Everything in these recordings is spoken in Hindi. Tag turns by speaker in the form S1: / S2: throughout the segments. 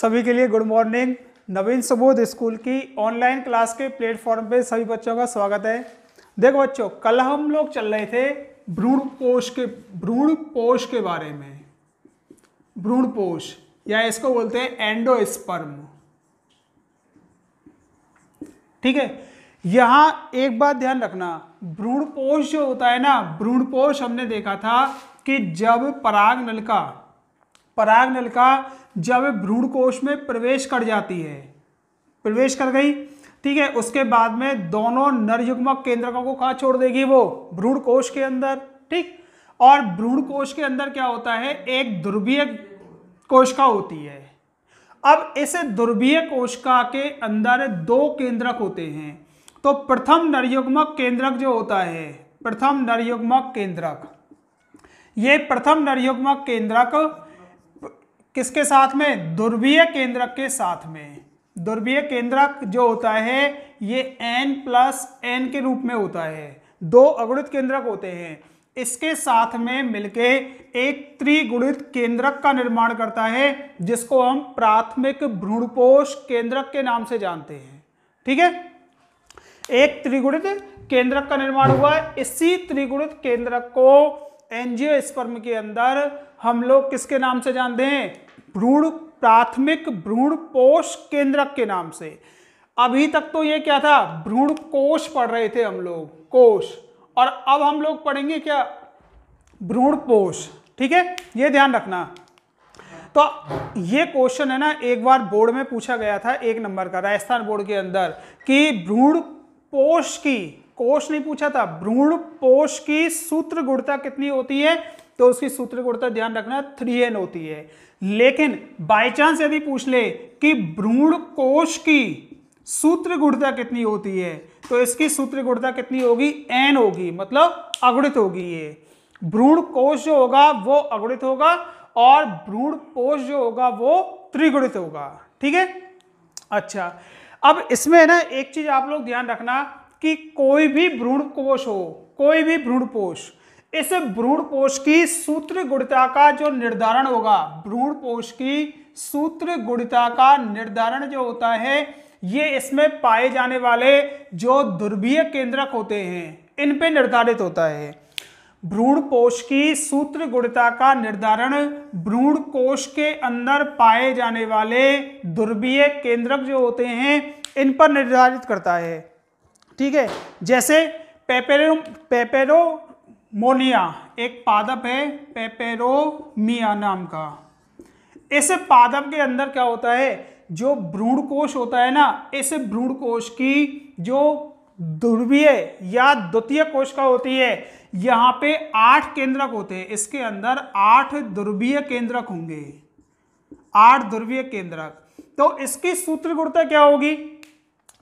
S1: सभी के लिए good morning Naveen Subodh school की ऑनलाइन क्लास के प्लेटफॉर्म पे सभी बच्चों का स्वागत है देखो बच्चों कल हम लोग चल रहे थे भ्रूण पोष के भ्रूण पोष के बारे में भ्रूण पोष या इसको बोलते हैं एंडोस्पर्म ठीक है यहां एक बात ध्यान रखना भ्रूण पोष जो होता है ना भ्रूण पोष हमने देखा था कि जब पराग नलका पराग नलिका जब भ्रूण कोश में प्रवेश कर जाती है प्रवेश कर गई ठीक है उसके बाद में दोनों नरयुग्मक केंद्रकों को कहा छोड़ देगी वो भ्रूण कोश के अंदर ठीक और भ्रूण कोश के अंदर क्या होता है एक ध्रुवीय कोशिका होती है अब इस ध्रुवीय कोशिका के अंदर दो केंद्रक होते हैं तो प्रथम नरयुग्मक केंद्रक जो होता है प्रथम नरयुग्मक केंद्रक ये प्रथम नरयुग्मक केंद्रक किसके साथ में ध्रुवीय केंद्रक के साथ में ध्रुवीय केंद्रक जो होता है ये एन प्लस एन के रूप में होता है दो अगुणित केंद्रक होते हैं इसके साथ में मिलके एक त्रिगुणित केंद्रक का निर्माण करता है जिसको हम प्राथमिक भ्रूणपोष केंद्रक के नाम से जानते हैं ठीक है एक त्रिगुणित केंद्रक का निर्माण हुआ है इसी त्रिगुणित केंद्रक को एनजियो स्पर्म के अंदर हम लोग किसके नाम से जानते हैं भ्रूण प्राथमिक भ्रूण पोष केंद्रक के नाम से अभी तक तो ये क्या था भ्रूण कोश पढ़ रहे थे हम लोग कोश और अब हम लोग पढ़ेंगे क्या भ्रूण कोश ठीक है ये ध्यान रखना तो ये क्वेश्चन है ना एक बार बोर्ड में पूछा गया था एक नंबर का राजस्थान बोर्ड के अंदर कि भ्रूण पोष की कोष नहीं पूछा था भ्रूण पोष की सूत्र गुणता कितनी होती है तो उसकी सूत्र गुणता ध्यान रखना थ्री एन होती है लेकिन बाय चांस यदि पूछ ले कि भ्रूण कोश की सूत्र गुणता कितनी होती है तो इसकी सूत्र गुणता कितनी होगी एन होगी मतलब अगुणित होगी ये भ्रूण कोश जो होगा वो अगुणित होगा और भ्रूण कोश जो होगा वो त्रिगुणित होगा ठीक है अच्छा अब इसमें ना एक चीज आप लोग ध्यान रखना कि कोई भी भ्रूण कोश हो कोई भी भ्रूण कोश इस भ्रूण पोष की सूत्र गुणता का जो निर्धारण होगा भ्रूण पोष की सूत्र गुणता का निर्धारण जो होता है ये इसमें पाए जाने वाले जो ध्रुवीय केंद्रक होते हैं इन पे निर्धारित होता है भ्रूण पोष की सूत्र गुणता का निर्धारण भ्रूण कोष के अंदर पाए जाने वाले ध्रुवीय केंद्रक जो होते हैं इन पर निर्धारित करता है ठीक है जैसे पेपेरो पेपेरो मोनिया एक पादप है पेपेरोमिया नाम का इस पादप के अंदर क्या होता है जो भ्रूण कोश होता है ना इस भ्रूण कोश की जो ध्रुवीय या द्वितीय कोशिका होती है यहाँ पे आठ केंद्रक होते हैं इसके अंदर आठ ध्रुवीय केंद्रक होंगे आठ ध्रुवीय केंद्रक तो इसकी सूत्र गुणता क्या होगी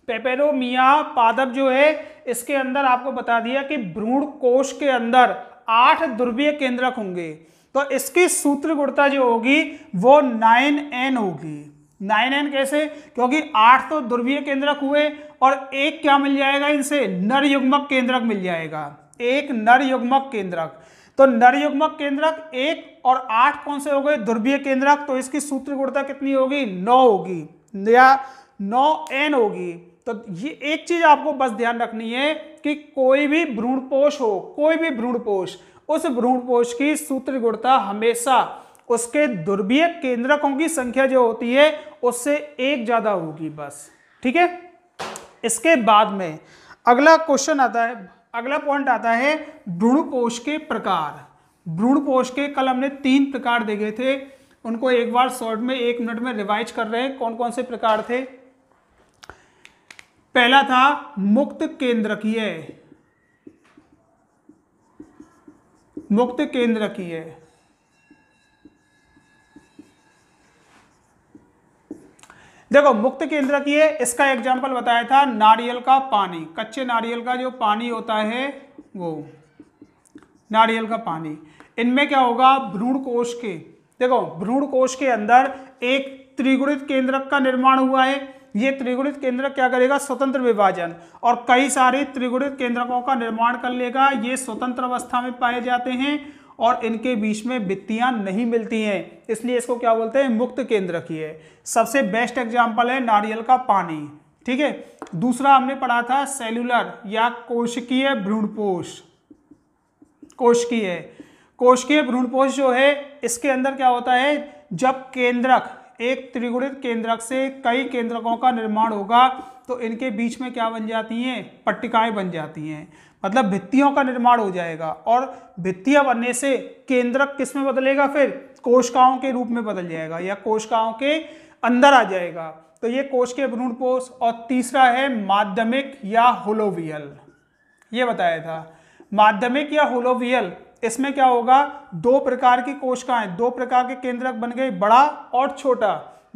S1: पेपेरोमिया पादप जो है इसके अंदर आपको बता दिया कि भ्रूण कोश के अंदर आठ ध्रुवीय केंद्रक होंगे तो इसकी सूत्र गुणता जो होगी वो नाइन एन होगी नाइन एन कैसे क्योंकि आठ तो ध्रुवीय केंद्रक हुए और एक क्या मिल जाएगा इनसे नर युग्मक केंद्रक मिल जाएगा एक नर युग्मक केंद्रक तो नर युग्मक केंद्रक एक और आठ कौन से हो गए ध्रुवीय केंद्रक तो इसकी सूत्र गुणता कितनी होगी नौ होगी या नौ एन होगी तो ये एक चीज आपको बस ध्यान रखनी है कि कोई भी भ्रूणपोष हो कोई भी भ्रूणपोष उस भ्रूणपोष की सूत्र गुणता हमेशा उसके दुर्बीय केंद्रकों की संख्या जो होती है उससे एक ज्यादा होगी बस ठीक है इसके बाद में अगला क्वेश्चन आता है अगला पॉइंट आता है भ्रूणपोष के प्रकार भ्रूणपोष के कल हमने तीन प्रकार देखे थे उनको एक बार शॉर्ट में एक मिनट में रिवाइज कर रहे हैं कौन कौन से प्रकार थे पहला था मुक्त केंद्रकीय मुक्त केंद्रकीय देखो मुक्त केंद्र की है इसका एग्जाम्पल बताया था नारियल का पानी कच्चे नारियल का जो पानी होता है वो नारियल का पानी इनमें क्या होगा भ्रूण कोश के देखो भ्रूण कोश के अंदर एक त्रिगुणित केंद्रक का निर्माण हुआ है ये त्रिगुणित केंद्र क्या करेगा स्वतंत्र विभाजन और कई सारे त्रिगुणित केंद्रकों का निर्माण कर लेगा ये स्वतंत्र अवस्था में पाए जाते हैं और इनके बीच में वित्तियां नहीं मिलती हैं इसलिए इसको क्या बोलते हैं मुक्त केंद्र की है सबसे बेस्ट एग्जाम्पल है नारियल का पानी ठीक है दूसरा हमने पढ़ा था सेलुलर या कोशिकीय भ्रूणपोष कोशिकीय कोशिकीय भ्रूणपोष जो है इसके अंदर क्या होता है जब केंद्रक एक त्रिगुणित केंद्रक से कई केंद्रकों का निर्माण होगा तो इनके बीच में क्या बन जाती हैं पट्टिकाएं बन जाती हैं मतलब भित्तियों का निर्माण हो जाएगा और भित्तियां बनने से केंद्रक किस में बदलेगा फिर कोशिकाओं के रूप में बदल जाएगा या कोशिकाओं के अंदर आ जाएगा तो ये कोश के भ्रूण पोष और तीसरा है माध्यमिक या होलोवियल ये बताया था माध्यमिक या होलोवियल इसमें क्या होगा दो प्रकार की कोशिकाएं दो प्रकार के केंद्रक बन गए बड़ा और छोटा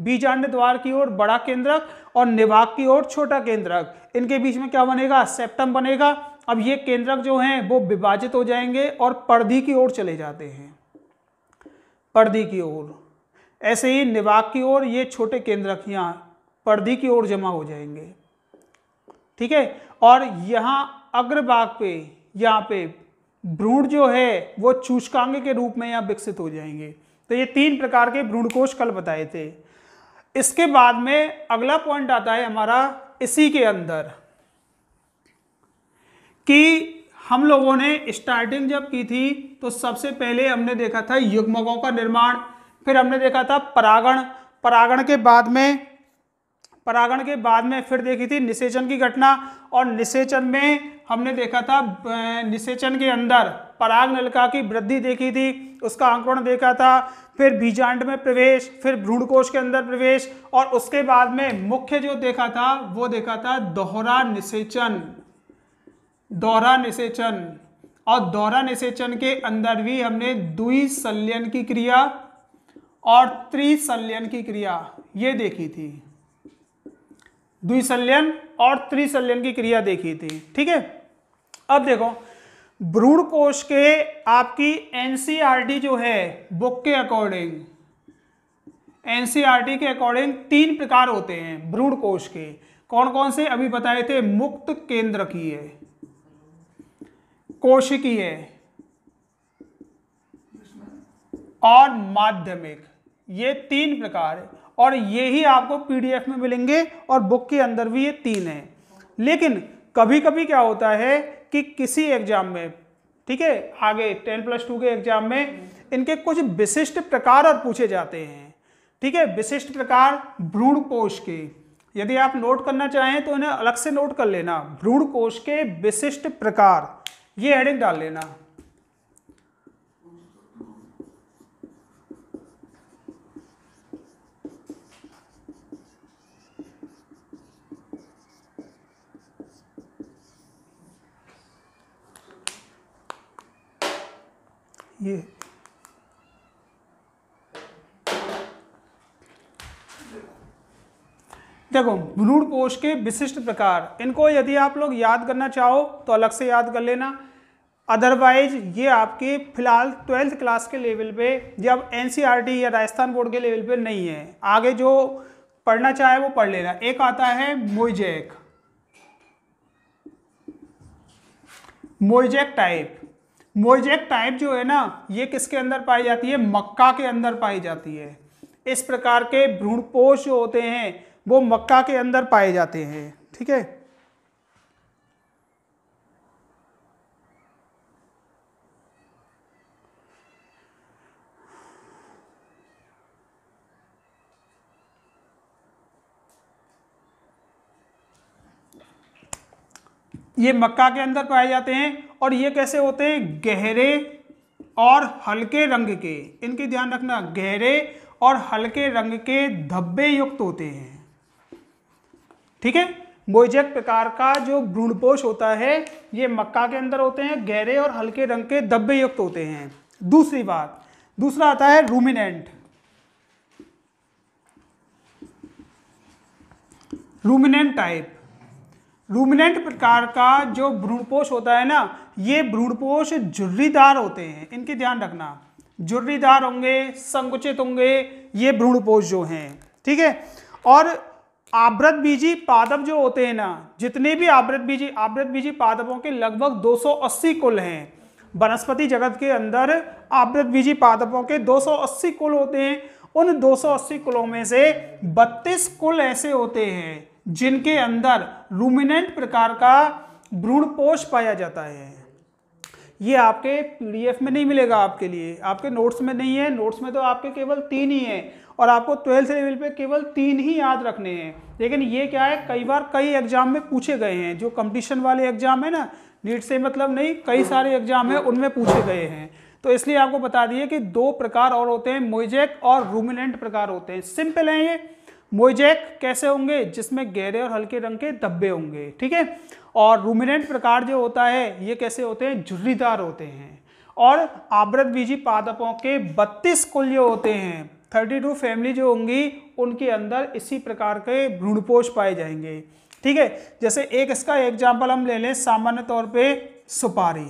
S1: बीजांड द्वार की ओर बड़ा केंद्रक और निवाक की ओर छोटा केंद्रक इनके बीच में क्या बनेगा सेप्टम बनेगा अब ये केंद्रक जो हैं वो विभाजित हो जाएंगे और पर्दी की ओर चले जाते हैं पर्दी की ओर ऐसे ही निवाक की ओर ये छोटे केंद्रक यहाँ पर्दी की ओर जमा हो जाएंगे ठीक है और यहाँ अग्रभाग पे यहाँ पे भ्रूण जो है वो चूचकांग के रूप में यहाँ विकसित हो जाएंगे तो ये तीन प्रकार के भ्रूणकोश कल बताए थे इसके बाद में अगला पॉइंट आता है हमारा इसी के अंदर कि हम लोगों ने स्टार्टिंग जब की थी तो सबसे पहले हमने देखा था युग्मकों का निर्माण फिर हमने देखा था परागण परागण के बाद में परागण के बाद में फिर देखी थी निषेचन की घटना और निषेचन में हमने देखा था निषेचन के अंदर पराग नलिका की वृद्धि देखी थी उसका अंकुरण देखा था फिर बीजांड में प्रवेश फिर भ्रूणकोश के अंदर प्रवेश और उसके बाद में मुख्य जो देखा था वो देखा था दोहरा निषेचन दोहरा निषेचन और दोहरा निषेचन के अंदर भी हमने द्विसल्यन की क्रिया और त्रिसल्यन की क्रिया ये देखी थी द्विसल्यन और त्रिसल्यन की क्रिया देखी थी ठीक है अब देखो भ्रूण कोश के आपकी एनसीआरटी e जो है बुक के अकॉर्डिंग एनसीआरटी e के अकॉर्डिंग तीन प्रकार होते हैं भ्रूण कोश के कौन कौन से अभी बताए थे मुक्त केंद्र की है कोश की है और माध्यमिक ये तीन प्रकार और ये ही आपको पीडीएफ में मिलेंगे और बुक के अंदर भी ये तीन है लेकिन कभी कभी क्या होता है कि किसी एग्जाम में ठीक है आगे टेन प्लस टू के एग्जाम में इनके कुछ विशिष्ट प्रकार और पूछे जाते हैं ठीक है विशिष्ट प्रकार भ्रूण कोश के यदि आप नोट करना चाहें तो इन्हें अलग से नोट कर लेना भ्रूण कोश के विशिष्ट प्रकार ये हेडिंग डाल लेना ये देखो भ्रूण कोश के विशिष्ट प्रकार इनको यदि आप लोग याद करना चाहो तो अलग से याद कर लेना अदरवाइज ये आपके फिलहाल ट्वेल्थ क्लास के लेवल पे जब एन e या राजस्थान बोर्ड के लेवल पे नहीं है आगे जो पढ़ना चाहे वो पढ़ लेना एक आता है mosaic mosaic type mosaic type जो है ना ये किसके अंदर पाई जाती है मक्का के अंदर पाई जाती है इस प्रकार के भ्रूणपोष जो होते हैं वो मक्का के अंदर पाए जाते हैं ठीक है ये मक्का के अंदर पाए जाते हैं और ये कैसे होते हैं गहरे और हल्के रंग के इनके ध्यान रखना गहरे और हल्के रंग के धब्बे युक्त होते हैं ठीक है मोइजक प्रकार का जो भ्रूणपोष होता है ये मक्का के अंदर होते हैं गहरे और हल्के रंग के धब्बे युक्त होते हैं दूसरी बात दूसरा आता है रूमिनेंट रूमिनेंट टाइप रूमिनेंट प्रकार का जो भ्रूणपोष होता है ना ये भ्रूणपोष झुर्रीदार होते हैं इनके ध्यान रखना झुर्रीदार होंगे संकुचित होंगे ये भ्रूणपोष जो हैं ठीक है और आवृत बीजी पादप जो होते हैं ना जितने भी आवृत बीजी आवृत बीजी पादपों के लगभग 280 कुल हैं वनस्पति जगत के अंदर आवृत बीजी पादपों के 280 कुल होते हैं उन 280 कुलों में से 32 कुल ऐसे होते हैं जिनके अंदर रूमिनेंट प्रकार का भ्रूणपोष पाया जाता है ये आपके पीडीएफ में नहीं मिलेगा आपके लिए आपके नोट्स में नहीं है नोट्स में तो आपके केवल तीन ही हैं और आपको ट्वेल्थ लेवल पे केवल तीन ही याद रखने हैं लेकिन ये क्या है कई बार कई एग्जाम में पूछे गए हैं जो कंपटीशन वाले एग्जाम है ना नीट से मतलब नहीं कई सारे एग्जाम हैं उनमें पूछे गए हैं तो इसलिए आपको बता दिए कि दो प्रकार और होते हैं मोइजेक और रूमिनेंट प्रकार होते हैं सिंपल हैं ये मोइजैक कैसे होंगे जिसमें गहरे और हल्के रंग के धब्बे होंगे ठीक है और रूमिनेंट प्रकार जो होता है ये कैसे होते हैं झुर्रीदार होते हैं और आवृत बीजी पादपों के 32 कुल जो होते हैं 32 फैमिली जो होंगी उनके अंदर इसी प्रकार के भ्रूणपोष पाए जाएंगे ठीक है जैसे एक इसका एग्जाम्पल हम ले लें सामान्य तौर पर सुपारी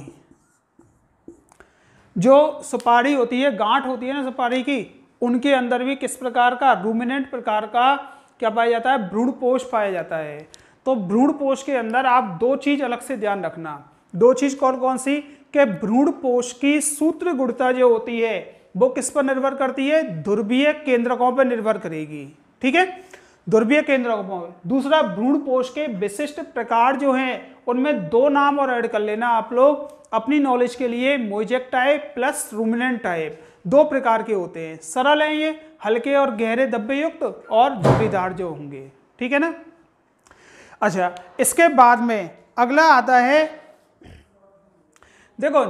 S1: जो सुपारी होती है गांठ होती है ना सुपारी की उनके अंदर भी किस प्रकार का रूमिनेंट प्रकार का क्या पाया जाता है भ्रूण पोष पाया जाता है तो भ्रूण पोष के अंदर आप दो चीज़ अलग से ध्यान रखना दो चीज़ कौन कौन सी कि भ्रूण पोष की सूत्र गुणता जो होती है वो किस पर निर्भर करती है ध्रुवीय केंद्रकों पर निर्भर करेगी ठीक है ध्रुवीय केंद्रकों पर दूसरा भ्रूण पोष के विशिष्ट प्रकार जो हैं उनमें दो नाम और ऐड कर लेना आप लोग अपनी नॉलेज के लिए mosaic type plus ruminant type दो प्रकार के होते हैं सरल हैं ये हल्के और गहरे दब्बे युक्त और धब्बेदार जो होंगे ठीक है ना अच्छा इसके बाद में अगला आता है देखो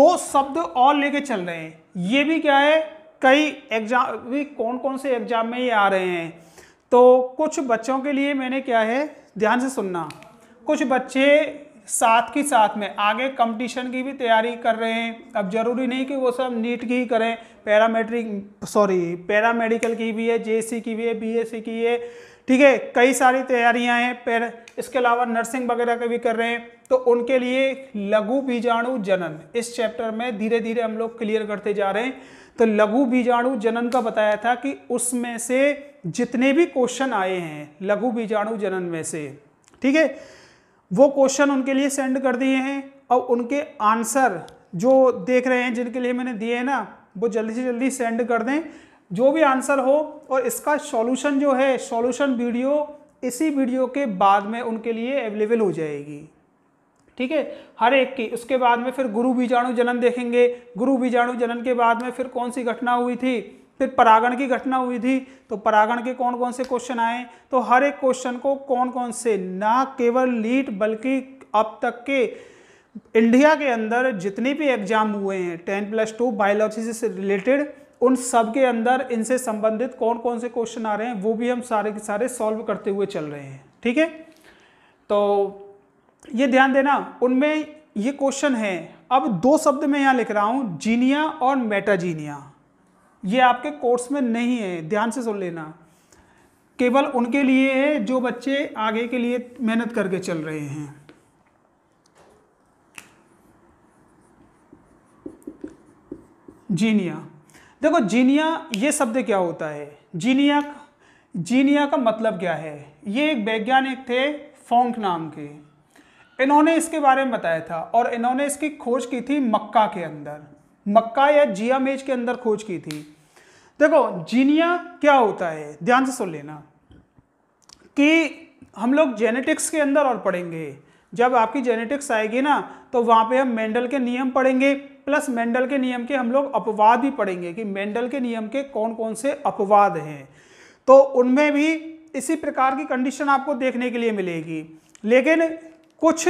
S1: दो शब्द और लेके चल रहे हैं ये भी क्या है कई एग्जाम भी कौन कौन से एग्जाम में ये आ रहे हैं तो कुछ बच्चों के लिए मैंने क्या है ध्यान से सुनना कुछ बच्चे साथ ही साथ में आगे कंपटीशन की भी तैयारी कर रहे हैं अब जरूरी नहीं कि वो सब नीट की ही करें पैरामेट्रिक सॉरी पैरामेडिकल की भी है जे की भी है बी की है ठीक है कई सारी तैयारियां हैं पैर इसके अलावा नर्सिंग वगैरह का भी कर रहे हैं तो उनके लिए लघु बीजाणु जनन इस चैप्टर में धीरे धीरे हम लोग क्लियर करते जा रहे हैं तो लघु बीजाणु जनन का बताया था कि उसमें से जितने भी क्वेश्चन आए हैं लघु बीजाणु जनन में से ठीक है वो क्वेश्चन उनके लिए सेंड कर दिए हैं और उनके आंसर जो देख रहे हैं जिनके लिए मैंने दिए हैं ना वो जल्दी से जल्दी सेंड कर दें जो भी आंसर हो और इसका सॉल्यूशन जो है सॉल्यूशन वीडियो इसी वीडियो के बाद में उनके लिए अवेलेबल हो जाएगी ठीक है हर एक की उसके बाद में फिर गुरु बीजाणु जनन देखेंगे गुरु बीजाणु जनन के बाद में फिर कौन सी घटना हुई थी फिर परागण की घटना हुई थी तो परागण के कौन कौन से क्वेश्चन आए तो हर एक क्वेश्चन को कौन कौन से ना केवल लीट बल्कि अब तक के इंडिया के अंदर जितने भी एग्जाम हुए हैं टेन प्लस टू बायोलॉजी से रिलेटेड उन सब के अंदर इनसे संबंधित कौन कौन से क्वेश्चन आ रहे हैं वो भी हम सारे के सारे सॉल्व करते हुए चल रहे हैं ठीक है तो ये ध्यान देना उनमें ये क्वेश्चन है अब दो शब्द मैं यहाँ लिख रहा हूँ जीनिया और मेटाजीनिया ये आपके कोर्स में नहीं है ध्यान से सुन लेना केवल उनके लिए है जो बच्चे आगे के लिए मेहनत करके चल रहे हैं जीनिया देखो जीनिया ये शब्द क्या होता है जीनिया जीनिया का मतलब क्या है ये एक वैज्ञानिक थे फोंक नाम के इन्होंने इसके बारे में बताया था और इन्होंने इसकी खोज की थी मक्का के अंदर मक्का या जिया मेज के अंदर खोज की थी देखो जीनिया क्या होता है ध्यान से सुन लेना कि हम लोग जेनेटिक्स के अंदर और पढ़ेंगे जब आपकी जेनेटिक्स आएगी ना तो वहाँ पे हम मेंडल के नियम पढ़ेंगे प्लस मेंडल के नियम के हम लोग अपवाद भी पढ़ेंगे कि मेंडल के नियम के कौन कौन से अपवाद हैं तो उनमें भी इसी प्रकार की कंडीशन आपको देखने के लिए मिलेगी लेकिन कुछ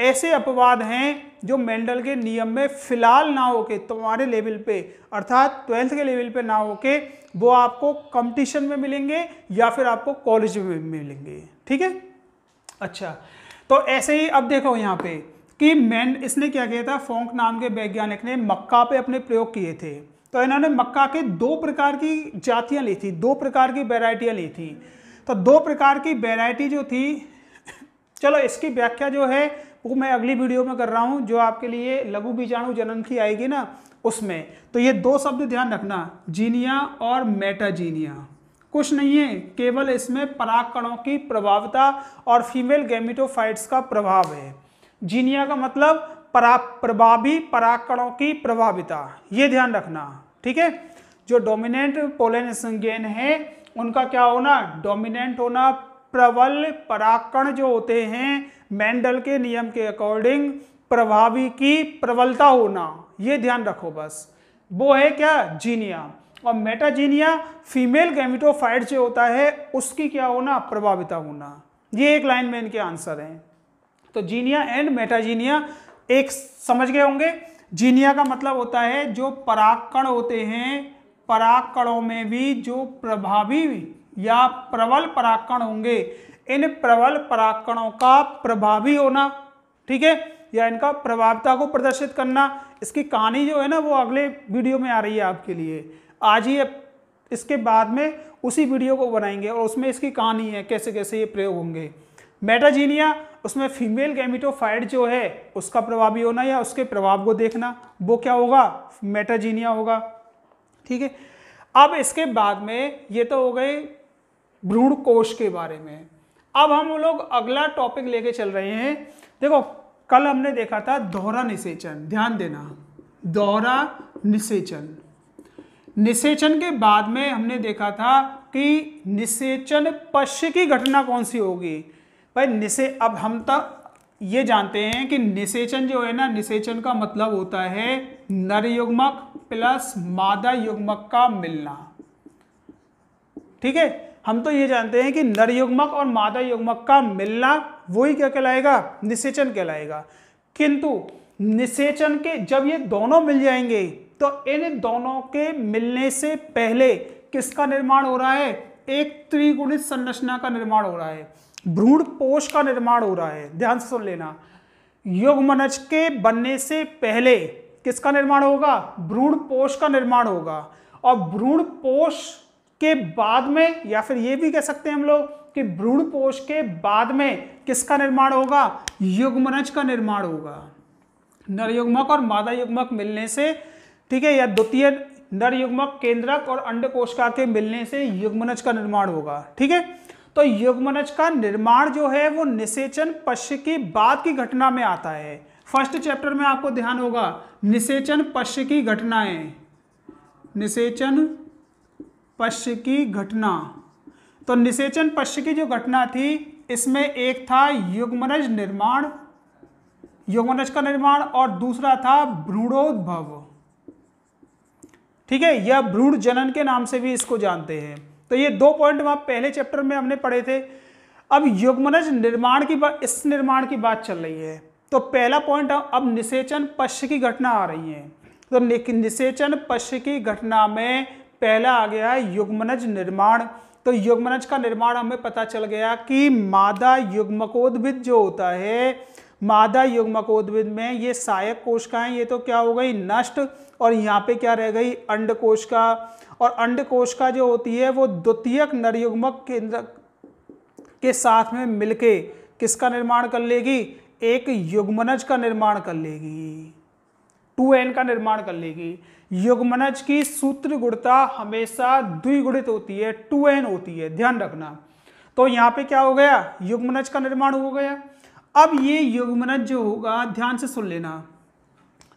S1: ऐसे अपवाद हैं जो मेंडल के नियम में फिलहाल ना होके तुम्हारे लेवल पे अर्थात ट्वेल्थ के लेवल पे ना होके वो आपको कंपटीशन में मिलेंगे या फिर आपको कॉलेज में मिलेंगे ठीक है अच्छा तो ऐसे ही अब देखो यहाँ पे कि मैन इसने क्या किया था फोंक नाम के वैज्ञानिक ने मक्का पे अपने प्रयोग किए थे तो इन्होंने मक्का के दो प्रकार की जातियाँ ली थी दो प्रकार की वेराइटियाँ ली थी तो दो प्रकार की वेराइटी जो थी चलो इसकी व्याख्या जो है वो मैं अगली वीडियो में कर रहा हूँ जो आपके लिए लघु बीजाणु जनन की आएगी ना उसमें तो ये दो शब्द ध्यान रखना जीनिया और मेटाजीनिया कुछ नहीं है केवल इसमें पराकणों की प्रभावता और फीमेल गैमिटोफाइट्स का प्रभाव है जीनिया का मतलब परा प्रभावी पराकणों की प्रभाविता ये ध्यान रखना ठीक है जो डोमिनेंट पोलन संज्ञान है उनका क्या होना डोमिनेंट होना प्रबल पराकण जो होते हैं मेंडल के नियम के अकॉर्डिंग प्रभावी की प्रबलता होना ये ध्यान रखो बस वो है क्या जीनिया और मेटाजीनिया फीमेल गैमिटोफाइड जो होता है उसकी क्या होना प्रभाविता होना ये एक लाइन में इनके आंसर हैं तो जीनिया एंड मेटाजीनिया एक समझ गए होंगे जीनिया का मतलब होता है जो पराकण होते हैं पराकणों में भी जो प्रभावी या प्रबल पराकण होंगे इन प्रबल पराकणों का प्रभावी होना ठीक है या इनका प्रभावता को प्रदर्शित करना इसकी कहानी जो है ना वो अगले वीडियो में आ रही है आपके लिए आज ही इसके बाद में उसी वीडियो को बनाएंगे और उसमें इसकी कहानी है कैसे कैसे ये प्रयोग होंगे मेटाजीनिया उसमें फीमेल गैमिटोफाइड जो है उसका प्रभावी होना या उसके प्रभाव को देखना वो क्या होगा मेटाजीनिया होगा ठीक है अब इसके बाद में ये तो हो गए भ्रूण कोश के बारे में अब हम लोग अगला टॉपिक लेके चल रहे हैं देखो कल हमने देखा था दोहरा निषेचन ध्यान देना दोहरा निषेचन निषेचन के बाद में हमने देखा था कि निषेचन पश्य की घटना कौन सी होगी भाई निषे अब हम तक तो ये जानते हैं कि निषेचन जो है ना निषेचन का मतलब होता है नर युग्मक प्लस मादा युग्मक का मिलना ठीक है हम तो ये जानते हैं कि नर युग्मक और मादा युग्मक का मिलना वही क्या कहलाएगा निषेचन कहलाएगा किंतु निषेचन के जब ये दोनों मिल जाएंगे तो इन दोनों के मिलने से पहले किसका निर्माण हो रहा है एक त्रिगुणित संरचना का निर्माण हो रहा है भ्रूण पोष का निर्माण हो रहा है ध्यान से सुन लेना युग्मनज के बनने से पहले किसका निर्माण होगा भ्रूण पोष का निर्माण होगा और भ्रूण पोष के बाद में या फिर ये भी कह सकते हैं हम लोग कि भ्रूण पोष के बाद में किसका निर्माण होगा युग्मनज का निर्माण होगा नर युग्मक और मादा युग्मक मिलने से ठीक है या द्वितीय नर युग्मक केंद्रक और अंड कोशिका के मिलने से युग्मनज का निर्माण होगा ठीक है तो युग्मनज का निर्माण जो है वो निषेचन पश्य की बाद की घटना में आता है फर्स्ट चैप्टर में आपको ध्यान होगा निषेचन पश्य की घटनाएं निषेचन पश्य की घटना तो निषेचन पश्य की जो घटना थी इसमें एक था युग्मनज निर्माण युग्मनज का निर्माण और दूसरा था भ्रूणोद्भव ठीक है यह भ्रूण जनन के नाम से भी इसको जानते हैं तो ये दो पॉइंट वहां पहले चैप्टर में हमने पढ़े थे अब युग्मनज निर्माण की बात इस निर्माण की बात चल रही है तो पहला पॉइंट अब निषेचन पश्य की घटना आ रही है तो निषेचन पश्य की घटना में पहला आ गया है युग्मनज निर्माण तो युग्मनज का निर्माण हमें पता चल गया कि मादा युग्मकोद्भिद जो होता है मादा युग्मकोद्भिद में ये सहायक कोशिकाएं ये तो क्या हो गई नष्ट और यहाँ पे क्या रह गई अंड कोशिका और अंड कोशिका जो होती है वो द्वितीयक नरयुग्मक केंद्र के साथ में मिलके किसका निर्माण कर लेगी एक युग्मनज का निर्माण कर लेगी टू एन का निर्माण कर लेगी युगमनज की सूत्र गुणता हमेशा द्विगुणित होती है टू एन होती है ध्यान रखना तो यहाँ पे क्या हो गया युग्मनज का निर्माण हो गया अब ये युग्मनज जो होगा ध्यान से सुन लेना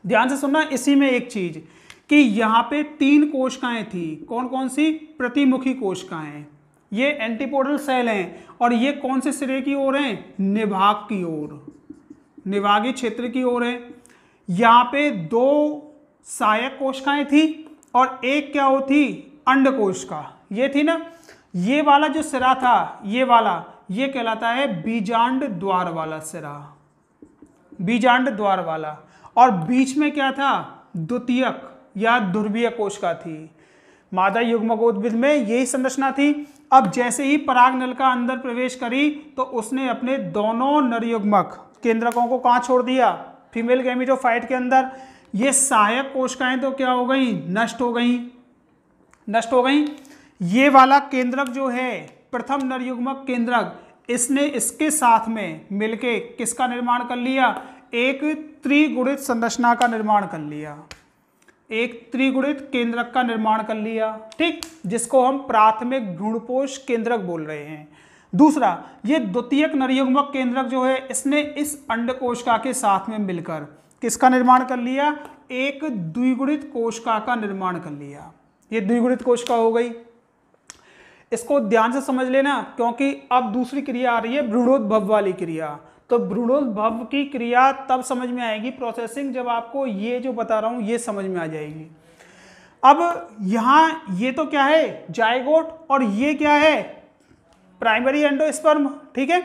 S1: ध्यान से सुनना इसी में एक चीज कि यहाँ पे तीन कोशिकाएं थी कौन कौन सी प्रतिमुखी कोशिकाएं ये एंटीपोडल सेल हैं और ये कौन से सिरे की ओर हैं निभाग की ओर निभागी क्षेत्र की ओर है यहाँ पे दो सहायक कोशिकाएं थी और एक क्या होती अंड कोशिका ये थी ना ये वाला जो सिरा था ये वाला ये कहलाता है बीजांड द्वार वाला सिरा बीजांड द्वार वाला और बीच में क्या था द्वितीयक या ध्रुवीय कोशिका थी मादा युग्म में यही संरचना थी अब जैसे ही पराग नल का अंदर प्रवेश करी तो उसने अपने दोनों नरयुग्मक केंद्रकों को कहाँ छोड़ दिया फीमेल गैमिटोफाइट के अंदर ये सहायक कोशिकाएं तो क्या हो गई नष्ट हो गई नष्ट हो गई ये वाला केंद्रक जो है प्रथम नरयुग्मक केंद्रक इसने इसके साथ में मिलके किसका निर्माण कर लिया एक त्रिगुणित संरचना का निर्माण कर लिया एक त्रिगुणित केंद्रक का निर्माण कर लिया ठीक जिसको हम प्राथमिक भ्रूणपोष केंद्रक बोल रहे हैं दूसरा ये द्वितीयक नरयुग्मक केंद्रक जो है इसने इस अंडकोशिका के साथ में मिलकर किसका निर्माण कर लिया एक द्विगुणित कोशिका का निर्माण कर लिया ये द्विगुणित कोशिका हो गई इसको ध्यान से समझ लेना क्योंकि अब दूसरी क्रिया आ रही है भ्रूणोद्भव वाली क्रिया तो भ्रूणोद्भव की क्रिया तब समझ में आएगी प्रोसेसिंग जब आपको ये जो बता रहा हूं ये समझ में आ जाएगी अब यहां ये तो क्या है जायगोट और ये क्या है प्राइमरी एंडोस्पर्म ठीक है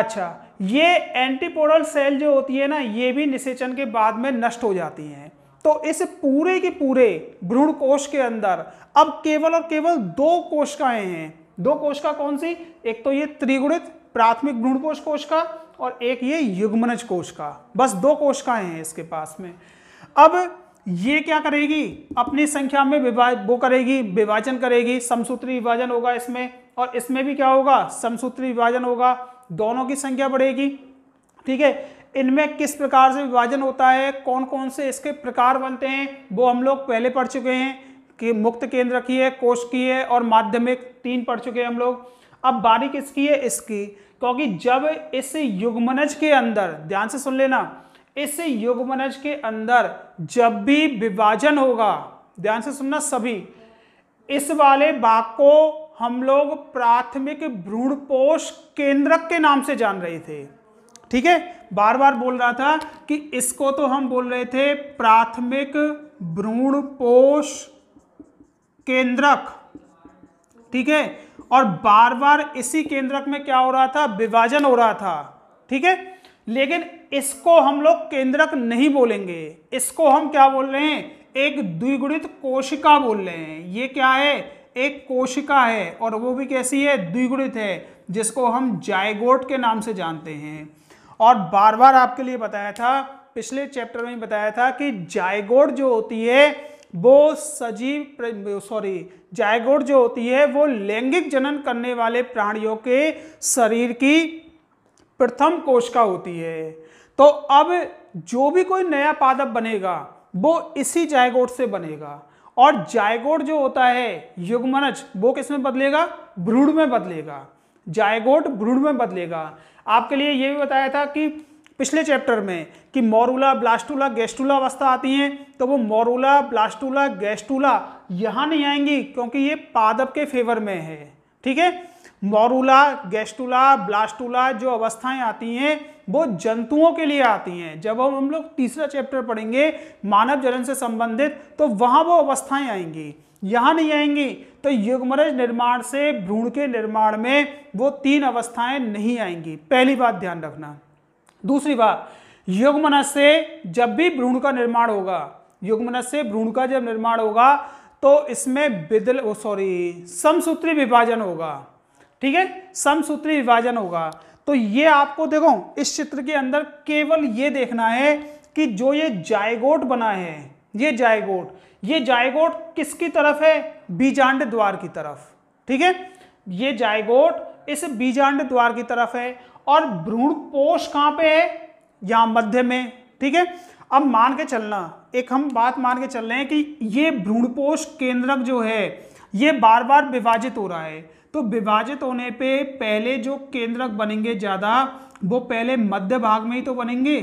S1: अच्छा ये एंटीपोडल सेल जो होती है ना ये भी निषेचन के बाद में नष्ट हो जाती हैं तो इस पूरे के पूरे भ्रूण कोश के अंदर अब केवल और केवल दो कोशिकाएं हैं दो कोशिका कौन सी एक तो ये त्रिगुणित प्राथमिक भ्रूण कोश कोशिका और एक ये युग्मनज कोशिका बस दो कोशिकाएं हैं इसके पास में अब ये क्या करेगी अपनी संख्या में विभा वो करेगी विभाजन करेगी समसूत्री विभाजन होगा इसमें और इसमें भी क्या होगा समसूत्री विभाजन होगा दोनों की संख्या बढ़ेगी ठीक है इनमें किस प्रकार से विभाजन होता है कौन कौन से इसके प्रकार बनते हैं वो हम लोग पहले पढ़ चुके हैं कि मुक्त केंद्र की है कोष की है और माध्यमिक तीन पढ़ चुके हैं हम लोग अब बारी किसकी है इसकी क्योंकि जब इस युग्मनज के अंदर ध्यान से सुन लेना इस युग्मनज के अंदर जब भी विभाजन होगा ध्यान से सुनना सभी इस वाले भाग को हम लोग प्राथमिक भ्रूणपोष केंद्रक के नाम से जान रहे थे ठीक है बार बार बोल रहा था कि इसको तो हम बोल रहे थे प्राथमिक भ्रूणपोष केंद्रक ठीक है और बार बार इसी केंद्रक में क्या हो रहा था विभाजन हो रहा था ठीक है लेकिन इसको हम लोग केंद्रक नहीं बोलेंगे इसको हम क्या बोल रहे हैं एक द्विगुणित कोशिका बोल रहे हैं ये क्या है एक कोशिका है और वो भी कैसी है द्विगुणित है जिसको हम जायगोट के नाम से जानते हैं और बार बार आपके लिए बताया था पिछले चैप्टर में बताया था कि जायगोट जो होती है वो सजीव सॉरी जायगोट जो होती है वो लैंगिक जनन करने वाले प्राणियों के शरीर की प्रथम कोशिका होती है तो अब जो भी कोई नया पादप बनेगा वो इसी जायगोट से बनेगा और जायगोट जो होता है युगमनज वो किस में बदलेगा भ्रूण में बदलेगा जायगोट भ्रूण में बदलेगा आपके लिए ये भी बताया था कि पिछले चैप्टर में कि मोरूला ब्लास्टूला गैस्टूला अवस्था आती हैं तो वो मोरूला ब्लास्टूला गैस्टूला यहाँ नहीं आएंगी क्योंकि ये पादप के फेवर में है ठीक है मोरूला गैस्टूला ब्लास्टूला जो अवस्थाएं आती हैं वो जंतुओं के लिए आती हैं जब हम हम लोग तीसरा चैप्टर पढ़ेंगे मानव जनन से संबंधित तो वहाँ वो अवस्थाएं आएंगी यहाँ नहीं आएंगी तो युगमरज निर्माण से भ्रूण के निर्माण में वो तीन अवस्थाएं नहीं आएंगी पहली बात ध्यान रखना दूसरी बात युगमन से जब भी भ्रूण का निर्माण होगा युगमनस से भ्रूण का जब निर्माण होगा तो इसमें बिदल सॉरी समसूत्री विभाजन होगा ठीक है समसूत्री विभाजन होगा तो ये आपको देखो इस चित्र के अंदर केवल ये देखना है कि जो ये जायगोट बना है ये जायगोट ये जायगोट किसकी तरफ है बीजांड द्वार की तरफ ठीक है ये जायगोट इस बीजांड द्वार की तरफ है और भ्रूण पोष कहां पे है या मध्य में ठीक है अब मान के चलना एक हम बात मान के चल रहे हैं कि ये भ्रूणपोष केंद्रक जो है ये बार बार विभाजित हो रहा है तो विभाजित होने पे पहले जो केंद्रक बनेंगे ज़्यादा वो पहले मध्य भाग में ही तो बनेंगे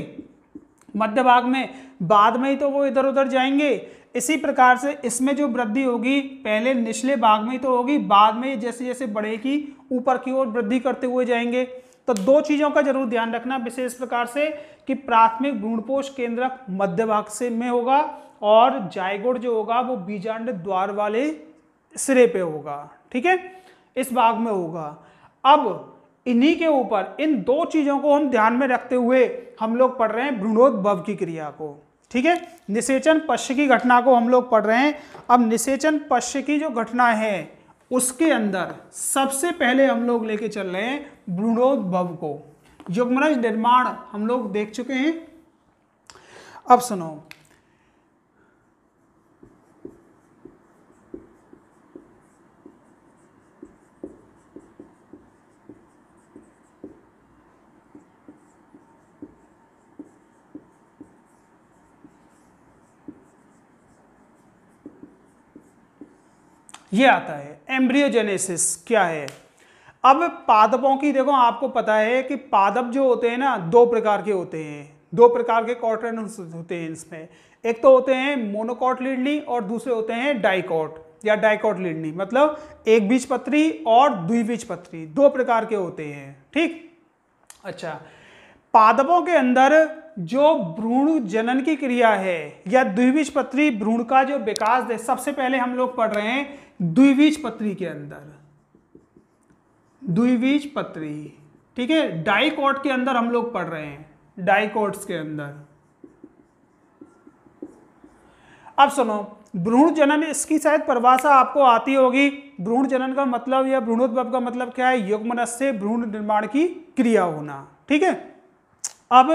S1: मध्य भाग में बाद में ही तो वो इधर उधर जाएंगे इसी प्रकार से इसमें जो वृद्धि होगी पहले निचले भाग में ही तो होगी बाद में जैसे जैसे बढ़ेगी ऊपर की ओर वृद्धि करते हुए जाएंगे तो दो चीज़ों का जरूर ध्यान रखना विशेष प्रकार से कि प्राथमिक भ्रूणपोष केंद्रक मध्य भाग से में होगा और जायगोड जो होगा वो बीजांड द्वार वाले सिरे पे होगा ठीक है इस भाग में होगा अब इन्हीं के ऊपर इन दो चीजों को हम ध्यान में रखते हुए हम लोग पढ़ रहे हैं भ्रूणोद्भव की क्रिया को ठीक है निषेचन पश्य की घटना को हम लोग पढ़ रहे हैं अब निषेचन पश्य की जो घटना है उसके अंदर सबसे पहले हम लोग लेके चल रहे हैं भ्रूणोद्भव को युगमरज निर्माण हम लोग देख चुके हैं अब सुनो ये आता है एम्ब्रियोजेनेसिस क्या है अब पादपों की देखो आपको पता है कि पादप जो होते हैं ना दो प्रकार के होते हैं दो प्रकार के कॉटन होते हैं इसमें एक तो होते हैं मोनोकॉट लिडनी और दूसरे होते हैं डाइकॉट या डाइकॉट लिडनी मतलब एक बीज पत्री और द्विबीज पत्री दो प्रकार के होते हैं ठीक अच्छा पादपों के अंदर जो भ्रूण जनन की क्रिया है या द्विबीजपत्री भ्रूण का जो विकास है सबसे पहले हम लोग पढ़ रहे हैं द्विबीजपत्री के अंदर द्विबीजपत्री ठीक है डाइकोट के अंदर हम लोग पढ़ रहे हैं डाइकोट्स के अंदर अब सुनो भ्रूण जनन इसकी शायद परिभाषा आपको आती होगी भ्रूण जनन का मतलब या भ्रूणोद्भव का मतलब क्या है युग्मनस से भ्रूण निर्माण की क्रिया होना ठीक है अब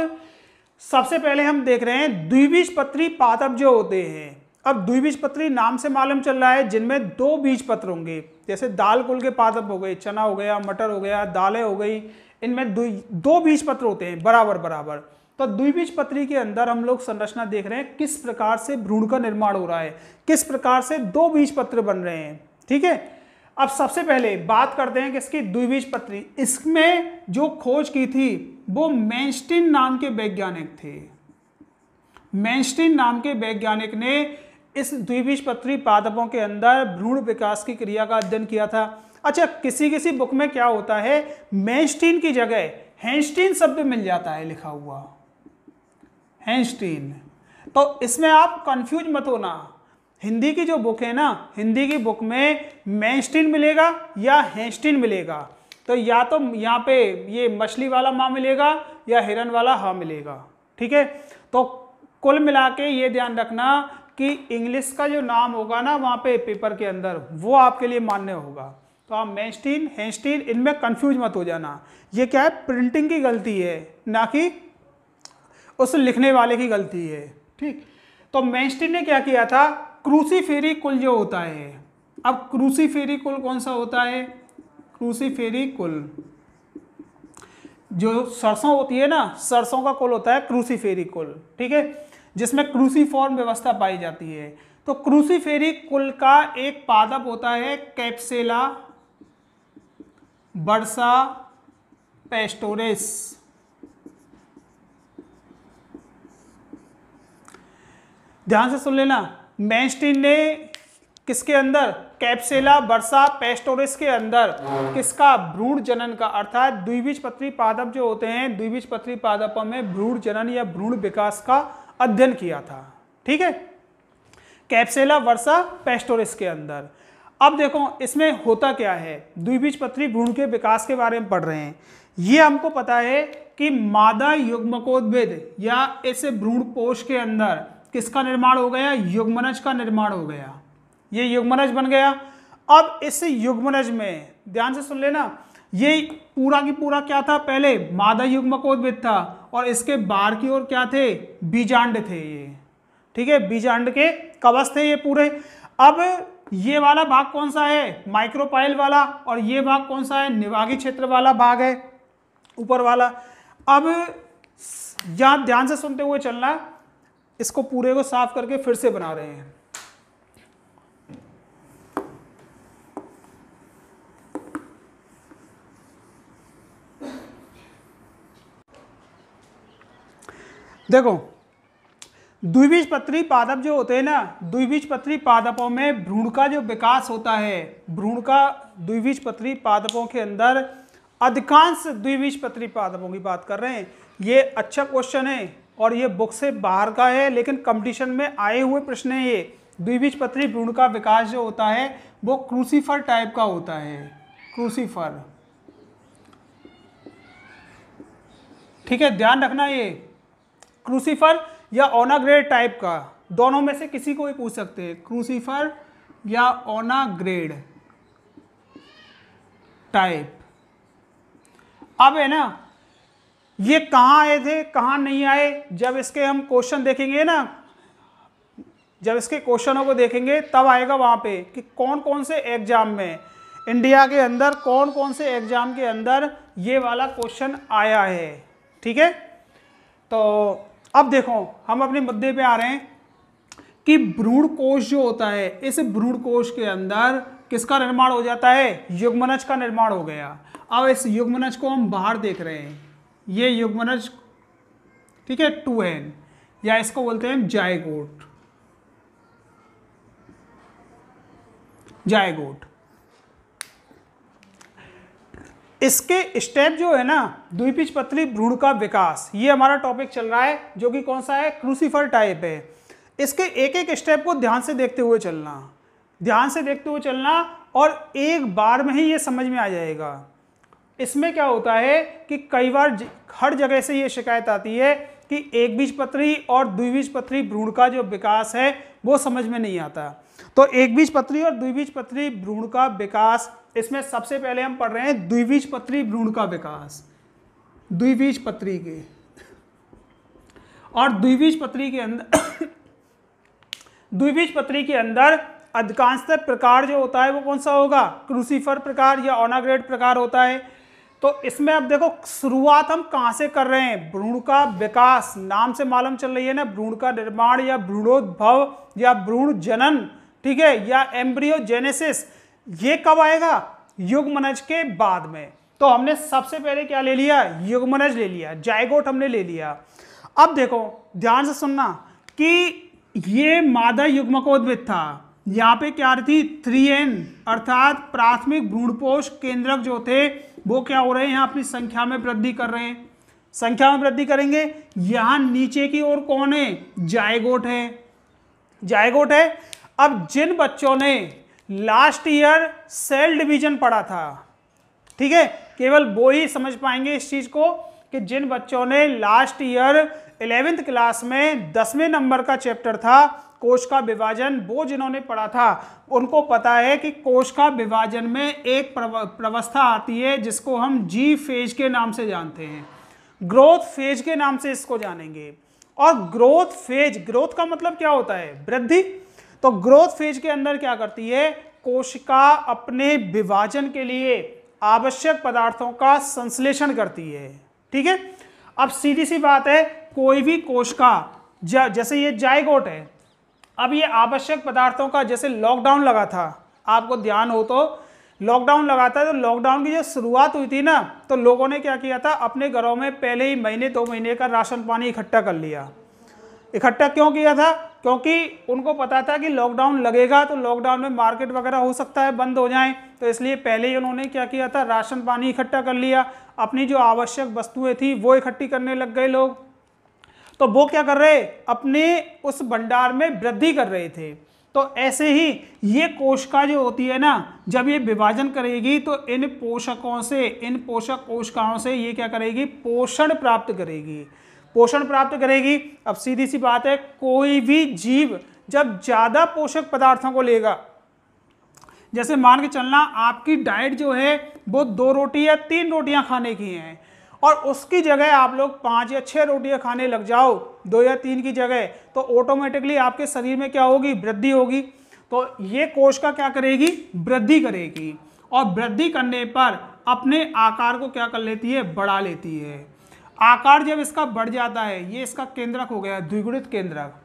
S1: सबसे पहले हम देख रहे हैं द्विबीजपत्री पादप जो होते हैं अब द्विबीजपत्री नाम से मालूम चल रहा है जिनमें दो बीज पत्र होंगे जैसे दाल कुल के पादप हो गए चना हो गया मटर हो गया दालें हो गई इनमें दो बीज पत्र होते हैं बराबर बराबर तो द्विबीज पत्री के अंदर हम लोग संरचना देख रहे हैं किस प्रकार से भ्रूण का निर्माण हो रहा है किस प्रकार से दो बीज पत्र बन रहे हैं ठीक है अब सबसे पहले बात करते हैं कि इसकी पत्री इसमें जो खोज की थी वो मैंस्टिन नाम के वैज्ञानिक थे मैंस्टिन नाम के वैज्ञानिक ने इस पत्री पादपों के अंदर भ्रूण विकास की क्रिया का अध्ययन किया था अच्छा किसी किसी बुक में क्या होता है मैंस्टिन की जगह हैंस्टीन शब्द मिल जाता है लिखा हुआ हैंस्टीन तो इसमें आप कंफ्यूज मत होना हिंदी की जो बुक है ना हिंदी की बुक में मैंस्टिन मिलेगा या हेस्टिन मिलेगा तो या तो यहाँ पे ये मछली वाला माँ मिलेगा या हिरन वाला हा मिलेगा ठीक है तो कुल मिला के ये ध्यान रखना कि इंग्लिश का जो नाम होगा ना वहाँ पे पेपर के अंदर वो आपके लिए मान्य होगा तो आप मैंस्टीन हेस्टिन इनमें कन्फ्यूज मत हो जाना ये क्या है प्रिंटिंग की गलती है ना कि उस लिखने वाले की गलती है ठीक तो मैंस्टीन ने क्या किया था क्रूसीफेरी कुल जो होता है अब क्रूसीफेरी कुल कौन सा होता है क्रूसीफेरी कुल जो सरसों होती है ना सरसों का कुल होता है क्रूसीफेरी कुल ठीक है जिसमें क्रूसीफॉर्म व्यवस्था पाई जाती है तो क्रूसीफेरी कुल का एक पादप होता है कैप्सेला बर्सा पेस्टोरेस ध्यान से सुन लेना मैंस्टीन ने किसके अंदर कैप्सेला बरसा पेस्टोरिस के अंदर किसका भ्रूण जनन का अर्थात द्विबीज पत्री पादप जो होते हैं द्विबीज पत्री पादपों में भ्रूण जनन या भ्रूण विकास का अध्ययन किया था ठीक है कैप्सेला वर्षा पेस्टोरिस के अंदर अब देखो इसमें होता क्या है द्विबीज पत्री भ्रूण के विकास के बारे में पढ़ रहे हैं ये हमको पता है कि मादा युग्मकोद्भिद या इस भ्रूण पोष के अंदर किसका निर्माण हो गया युग्मनज का निर्माण हो गया ये युग्मनज बन गया अब इस युग्मनज में ध्यान से सुन लेना ये पूरा की पूरा क्या था पहले मादा युग्मकोद्भिद था और इसके बाहर की ओर क्या थे बीजांड थे ये ठीक है बीजांड के कवच थे ये पूरे अब ये वाला भाग कौन सा है माइक्रोपाइल वाला और ये भाग कौन सा है निवागी क्षेत्र वाला भाग है ऊपर वाला अब यहां ध्यान से सुनते हुए चलना इसको पूरे को साफ करके फिर से बना रहे हैं देखो द्विबीज पत्री पादप जो होते हैं ना द्विबीज पत्री पादपों में भ्रूण का जो विकास होता है भ्रूण का द्विबीज पत्री पादपों के अंदर अधिकांश द्विबीज पत्री पादपों की बात कर रहे हैं ये अच्छा क्वेश्चन है और ये बुक से बाहर का है लेकिन कंपटीशन में आए हुए प्रश्न है ये द्विबीज पत्री भ्रूण का विकास जो होता है वो क्रूसीफर टाइप का होता है क्रूसीफर ठीक है ध्यान रखना ये क्रूसीफर या ऑनाग्रेड टाइप का दोनों में से किसी को भी पूछ सकते हैं क्रूसीफर या ऑनाग्रेड टाइप अब है ना ये कहाँ आए थे कहाँ नहीं आए जब इसके हम क्वेश्चन देखेंगे ना जब इसके क्वेश्चनों को देखेंगे तब आएगा वहाँ पे कि कौन कौन से एग्जाम में इंडिया के अंदर कौन कौन से एग्जाम के अंदर ये वाला क्वेश्चन आया है ठीक है तो अब देखो हम अपने मुद्दे पे आ रहे हैं कि भ्रूण कोश जो होता है इस भ्रूण कोश के अंदर किसका निर्माण हो जाता है युग्मनज का निर्माण हो गया अब इस युग्मनज को हम बाहर देख रहे हैं ये युग्मनज ठीक है टू एन या इसको बोलते हैं जायगोट जायगोट इसके स्टेप जो है ना द्विपिच पतली भ्रूण का विकास ये हमारा टॉपिक चल रहा है जो कि कौन सा है क्रूसीफर टाइप है इसके एक एक स्टेप को ध्यान से देखते हुए चलना ध्यान से देखते हुए चलना और एक बार में ही ये समझ में आ जाएगा इसमें क्या होता है कि कई बार हर जगह से ये शिकायत आती है कि एक बीज पत्री और द्विबीज पत्री भ्रूण का जो विकास है वो समझ में नहीं आता तो एक बीज पत्री और द्विबीज पत्री भ्रूण का विकास इसमें सबसे पहले हम पढ़ रहे हैं द्विबीज पत्री भ्रूण का विकास द्विबीज पत्री के और द्विबीज पत्री के अंदर द्विबीज पत्री के अंदर अधिकांशतः प्रकार जो होता है वो कौन सा होगा क्रूसीफर प्रकार या ऑनाग्रेड प्रकार होता है तो इसमें अब देखो शुरुआत हम कहाँ से कर रहे हैं भ्रूण का विकास नाम से मालूम चल रही है ना भ्रूण का निर्माण या भ्रूणोद्भव या भ्रूण जनन ठीक है या एम्ब्रियोजेनेसिस ये कब आएगा युगमनज के बाद में तो हमने सबसे पहले क्या ले लिया युगमनज ले लिया जायगोट हमने ले लिया अब देखो ध्यान से सुनना कि ये मादा युग्मकोद्भिद था यहाँ पे क्या थी थ्री एन अर्थात प्राथमिक भ्रूणपोष केंद्रक जो थे वो क्या हो रहे हैं अपनी संख्या में वृद्धि कर रहे हैं संख्या में वृद्धि करेंगे यहाँ नीचे की ओर कौन है जायगोट है जायगोट है अब जिन बच्चों ने लास्ट ईयर सेल डिवीजन पढ़ा था ठीक है केवल वो ही समझ पाएंगे इस चीज़ को कि जिन बच्चों ने लास्ट ईयर इलेवेंथ क्लास में दसवें नंबर का चैप्टर था कोश का विभाजन वो जिन्होंने पढ़ा था उनको पता है कि कोश का विभाजन में एक प्रवस्था आती है जिसको हम जी फेज के नाम से जानते हैं ग्रोथ फेज के नाम से इसको जानेंगे और ग्रोथ फेज ग्रोथ का मतलब क्या होता है वृद्धि तो ग्रोथ फेज के अंदर क्या करती है कोशिका अपने विभाजन के लिए आवश्यक पदार्थों का संश्लेषण करती है ठीक है अब सीधी सी बात है कोई भी कोशिका जैसे ये जायगोट है अब ये आवश्यक पदार्थों का जैसे लॉकडाउन लगा था आपको ध्यान हो तो लॉकडाउन लगा था तो लॉकडाउन की जो शुरुआत हुई थी ना तो लोगों ने क्या किया था अपने घरों में पहले ही महीने दो महीने का राशन पानी इकट्ठा कर लिया इकट्ठा क्यों किया था क्योंकि उनको पता था कि लॉकडाउन लगेगा तो लॉकडाउन में मार्केट वगैरह हो सकता है बंद हो जाए तो इसलिए पहले ही उन्होंने क्या किया था राशन पानी इकट्ठा कर लिया अपनी जो आवश्यक वस्तुएं थी वो इकट्ठी करने लग गए लोग तो वो क्या कर रहे अपने उस भंडार में वृद्धि कर रहे थे तो ऐसे ही ये कोशिका जो होती है ना जब ये विभाजन करेगी तो इन पोषकों से इन पोषक कोशिकाओं से ये क्या करेगी पोषण प्राप्त करेगी पोषण प्राप्त करेगी अब सीधी सी बात है कोई भी जीव जब ज़्यादा पोषक पदार्थों को लेगा जैसे मान के चलना आपकी डाइट जो है वो दो रोटी या तीन रोटियां खाने की हैं और उसकी जगह आप लोग पाँच या छः रोटियां खाने लग जाओ दो या तीन की जगह तो ऑटोमेटिकली आपके शरीर में क्या होगी वृद्धि होगी तो ये कोश का क्या करेगी वृद्धि करेगी और वृद्धि करने पर अपने आकार को क्या कर लेती है बढ़ा लेती है आकार जब इसका बढ़ जाता है ये इसका केंद्रक हो गया द्विगुणित केंद्रक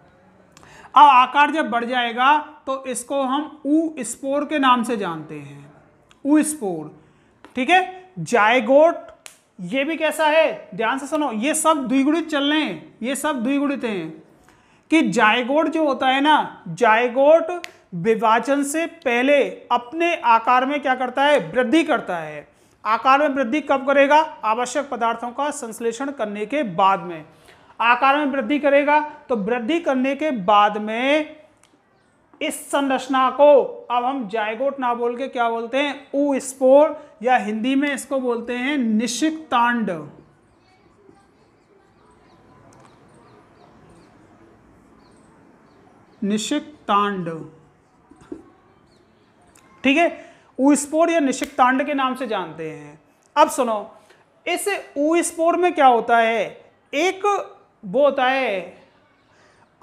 S1: अब आकार जब बढ़ जाएगा तो इसको हम ऊ स्पोर के नाम से जानते हैं ऊ स्पोर ठीक है जायगोट ये भी कैसा है ध्यान से सुनो ये सब द्विगुणित चल रहे हैं ये सब द्विगुणित हैं कि जायगोट जो होता है ना जायगोट विभाजन से पहले अपने आकार में क्या करता है वृद्धि करता है आकार में वृद्धि कब करेगा आवश्यक पदार्थों का संश्लेषण करने के बाद में आकार में वृद्धि करेगा तो वृद्धि करने के बाद में इस संरचना को अब हम जायगोट ना बोल के क्या बोलते हैं ऊ स्पोर या हिंदी में इसको बोलते हैं निशिक तांड निशिक तांड ठीक है ऊस्पोर या निशिक तांड के नाम से जानते हैं अब सुनो इस ऊस्पोर में क्या होता है एक वो होता है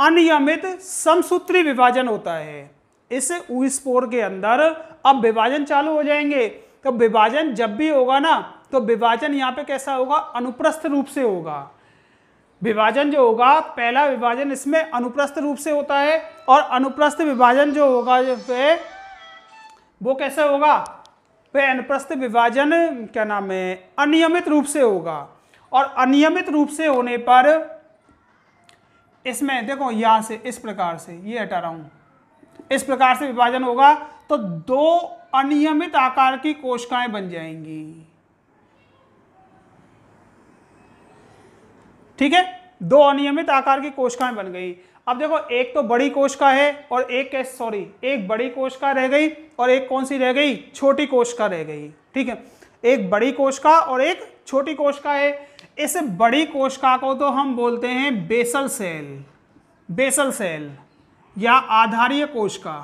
S1: अनियमित समसूत्री विभाजन होता है इस ऊस्पोर के अंदर अब विभाजन चालू हो जाएंगे तो विभाजन जब भी होगा ना तो विभाजन यहाँ पे कैसा होगा अनुप्रस्थ रूप से होगा विभाजन जो होगा पहला विभाजन इसमें अनुप्रस्थ रूप से होता है और अनुप्रस्थ विभाजन जो होगा पे वो कैसे होगा वे अनुप्रस्थ विभाजन क्या नाम है अनियमित रूप से होगा और अनियमित रूप से होने पर इसमें देखो यहां से इस प्रकार से ये हटा रहा हूं इस प्रकार से विभाजन होगा तो दो अनियमित आकार की कोशिकाएं बन जाएंगी ठीक है दो अनियमित आकार की कोशिकाएं बन गई अब देखो एक तो बड़ी कोशिका है और एक सॉरी एक बड़ी कोशिका रह गई और एक कौन सी रह गई छोटी कोशिका रह गई ठीक है एक बड़ी कोशिका और एक छोटी कोशिका है इस बड़ी कोशिका को तो हम बोलते हैं बेसल सेल बेसल सेल या आधारीय कोशिका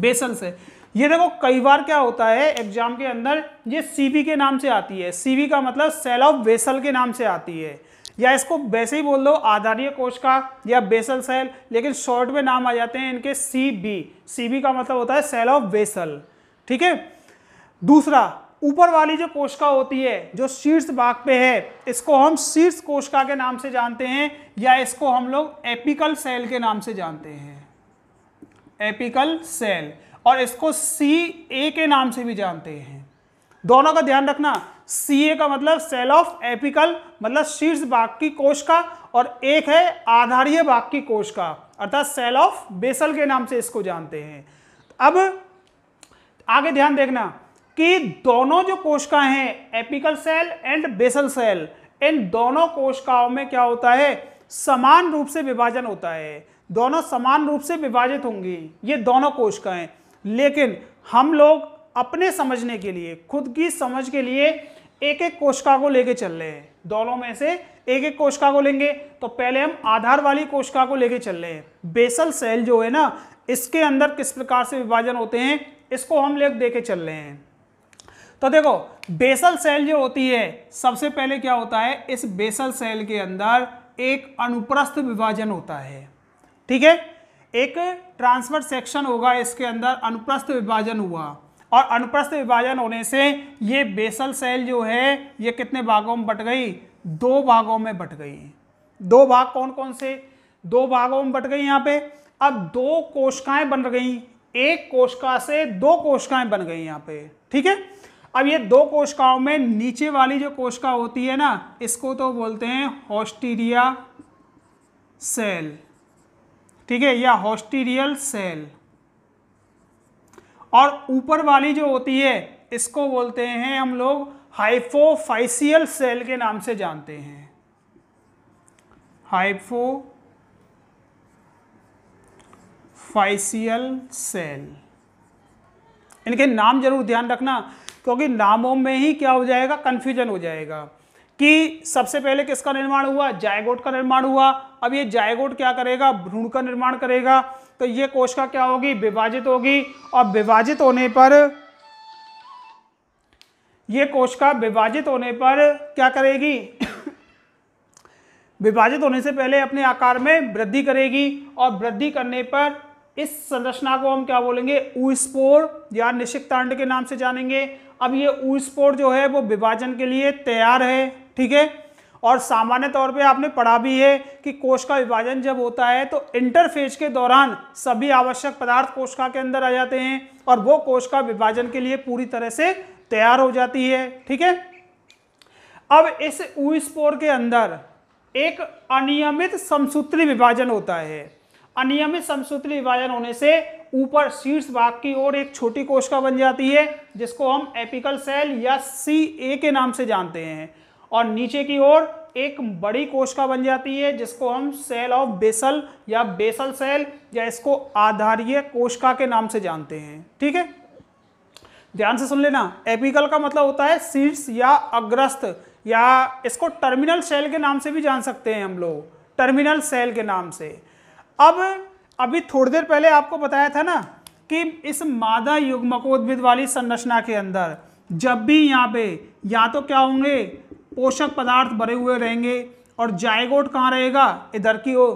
S1: बेसल से ये देखो कई बार क्या होता है एग्जाम के अंदर ये सी के नाम से आती है सी का मतलब सेल ऑफ बेसल के नाम से आती है या इसको वैसे ही बोल दो आधारीय कोश का या बेसल सेल लेकिन शॉर्ट में नाम आ जाते हैं इनके सी बी सी बी का मतलब होता है सेल ऑफ बेसल ठीक है दूसरा ऊपर वाली जो कोशिका होती है जो शीर्ष भाग पे है इसको हम शीर्ष कोशिका के नाम से जानते हैं या इसको हम लोग एपिकल सेल के नाम से जानते हैं एपिकल सेल और इसको सी ए के नाम से भी जानते हैं दोनों का ध्यान रखना सी ए का मतलब सेल ऑफ एपिकल मतलब शीर्ष भाग की कोश का और एक है आधारीय भाग की कोश का अर्थात सेल ऑफ बेसल के नाम से इसको जानते हैं अब आगे ध्यान देखना कि दोनों जो कोशिका हैं apical cell and basal cell इन दोनों कोशिकाओं में क्या होता है समान रूप से विभाजन होता है दोनों समान रूप से विभाजित होंगी ये दोनों कोशिकाएं लेकिन हम लोग अपने समझने के लिए खुद की समझ के लिए एक एक कोशिका को लेके चल रहे हैं दोनों में से एक एक कोशिका को लेंगे तो पहले हम आधार वाली कोशिका को लेके चल रहे हैं बेसल सेल जो है ना इसके अंदर किस प्रकार से विभाजन होते हैं इसको हम लोग देखे चल रहे हैं तो देखो बेसल सेल जो होती है सबसे पहले क्या होता है इस बेसल सेल के अंदर एक अनुप्रस्थ विभाजन होता है ठीक है एक ट्रांसफर सेक्शन होगा इसके अंदर अनुप्रस्थ विभाजन हुआ और अनुप्रस्थ विभाजन होने से ये बेसल सेल जो है ये कितने भागों में बट गई दो भागों में बट गई दो भाग कौन कौन से दो भागों में बट गई यहाँ पे अब दो कोशिकाएं बन गई एक कोशिका से दो कोशिकाएं बन गई यहाँ पे ठीक है अब ये दो कोशिकाओं में नीचे वाली जो कोशिका होती है ना इसको तो बोलते हैं हॉस्टीरिया सेल ठीक है या हॉस्टीरियल सेल और ऊपर वाली जो होती है इसको बोलते हैं हम लोग हाइफोफाइसियल सेल के नाम से जानते हैं हाइफो फाइसियल सेल इनके नाम जरूर ध्यान रखना क्योंकि नामों में ही क्या हो जाएगा कंफ्यूजन हो जाएगा कि सबसे पहले किसका निर्माण हुआ जायगोट का निर्माण हुआ अब ये जायगोट क्या करेगा भ्रूण का निर्माण करेगा तो ये कोशिका क्या होगी विभाजित होगी और विभाजित होने पर ये कोशिका विभाजित होने पर क्या करेगी विभाजित होने से पहले अपने आकार में वृद्धि करेगी और वृद्धि करने पर इस संरचना को हम क्या बोलेंगे ऊस्पोर या निशिकतांड के नाम से जानेंगे अब ये ऊस्पोर जो है वो विभाजन के लिए तैयार है ठीक है और सामान्य तौर पे आपने पढ़ा भी है कि कोश का विभाजन जब होता है तो इंटरफेज के दौरान सभी आवश्यक पदार्थ कोशिका के अंदर आ जाते हैं और वो कोश का विभाजन के लिए पूरी तरह से तैयार हो जाती है ठीक है अब इस ऊस्पोर के अंदर एक अनियमित समसूत्री विभाजन होता है अनियमित समसूत्री विभाजन होने से ऊपर शीर्ष भाग की ओर एक छोटी कोशिका बन जाती है जिसको हम एपिकल सेल या सी ए के नाम से जानते हैं और नीचे की ओर एक बड़ी कोशिका बन जाती है जिसको हम सेल ऑफ बेसल या बेसल सेल या इसको आधारीय कोशिका के नाम से जानते हैं ठीक है ध्यान से सुन लेना एपिकल का मतलब होता है सीड्स या अग्रस्त या इसको टर्मिनल सेल के नाम से भी जान सकते हैं हम लोग टर्मिनल सेल के नाम से अब अभी थोड़ी देर पहले आपको बताया था ना कि इस मादा युग्मकोद्भिद वाली संरचना के अंदर जब भी यहाँ पे या तो क्या होंगे पोषक पदार्थ भरे हुए रहेंगे और जायगोट कहाँ रहेगा इधर की ओर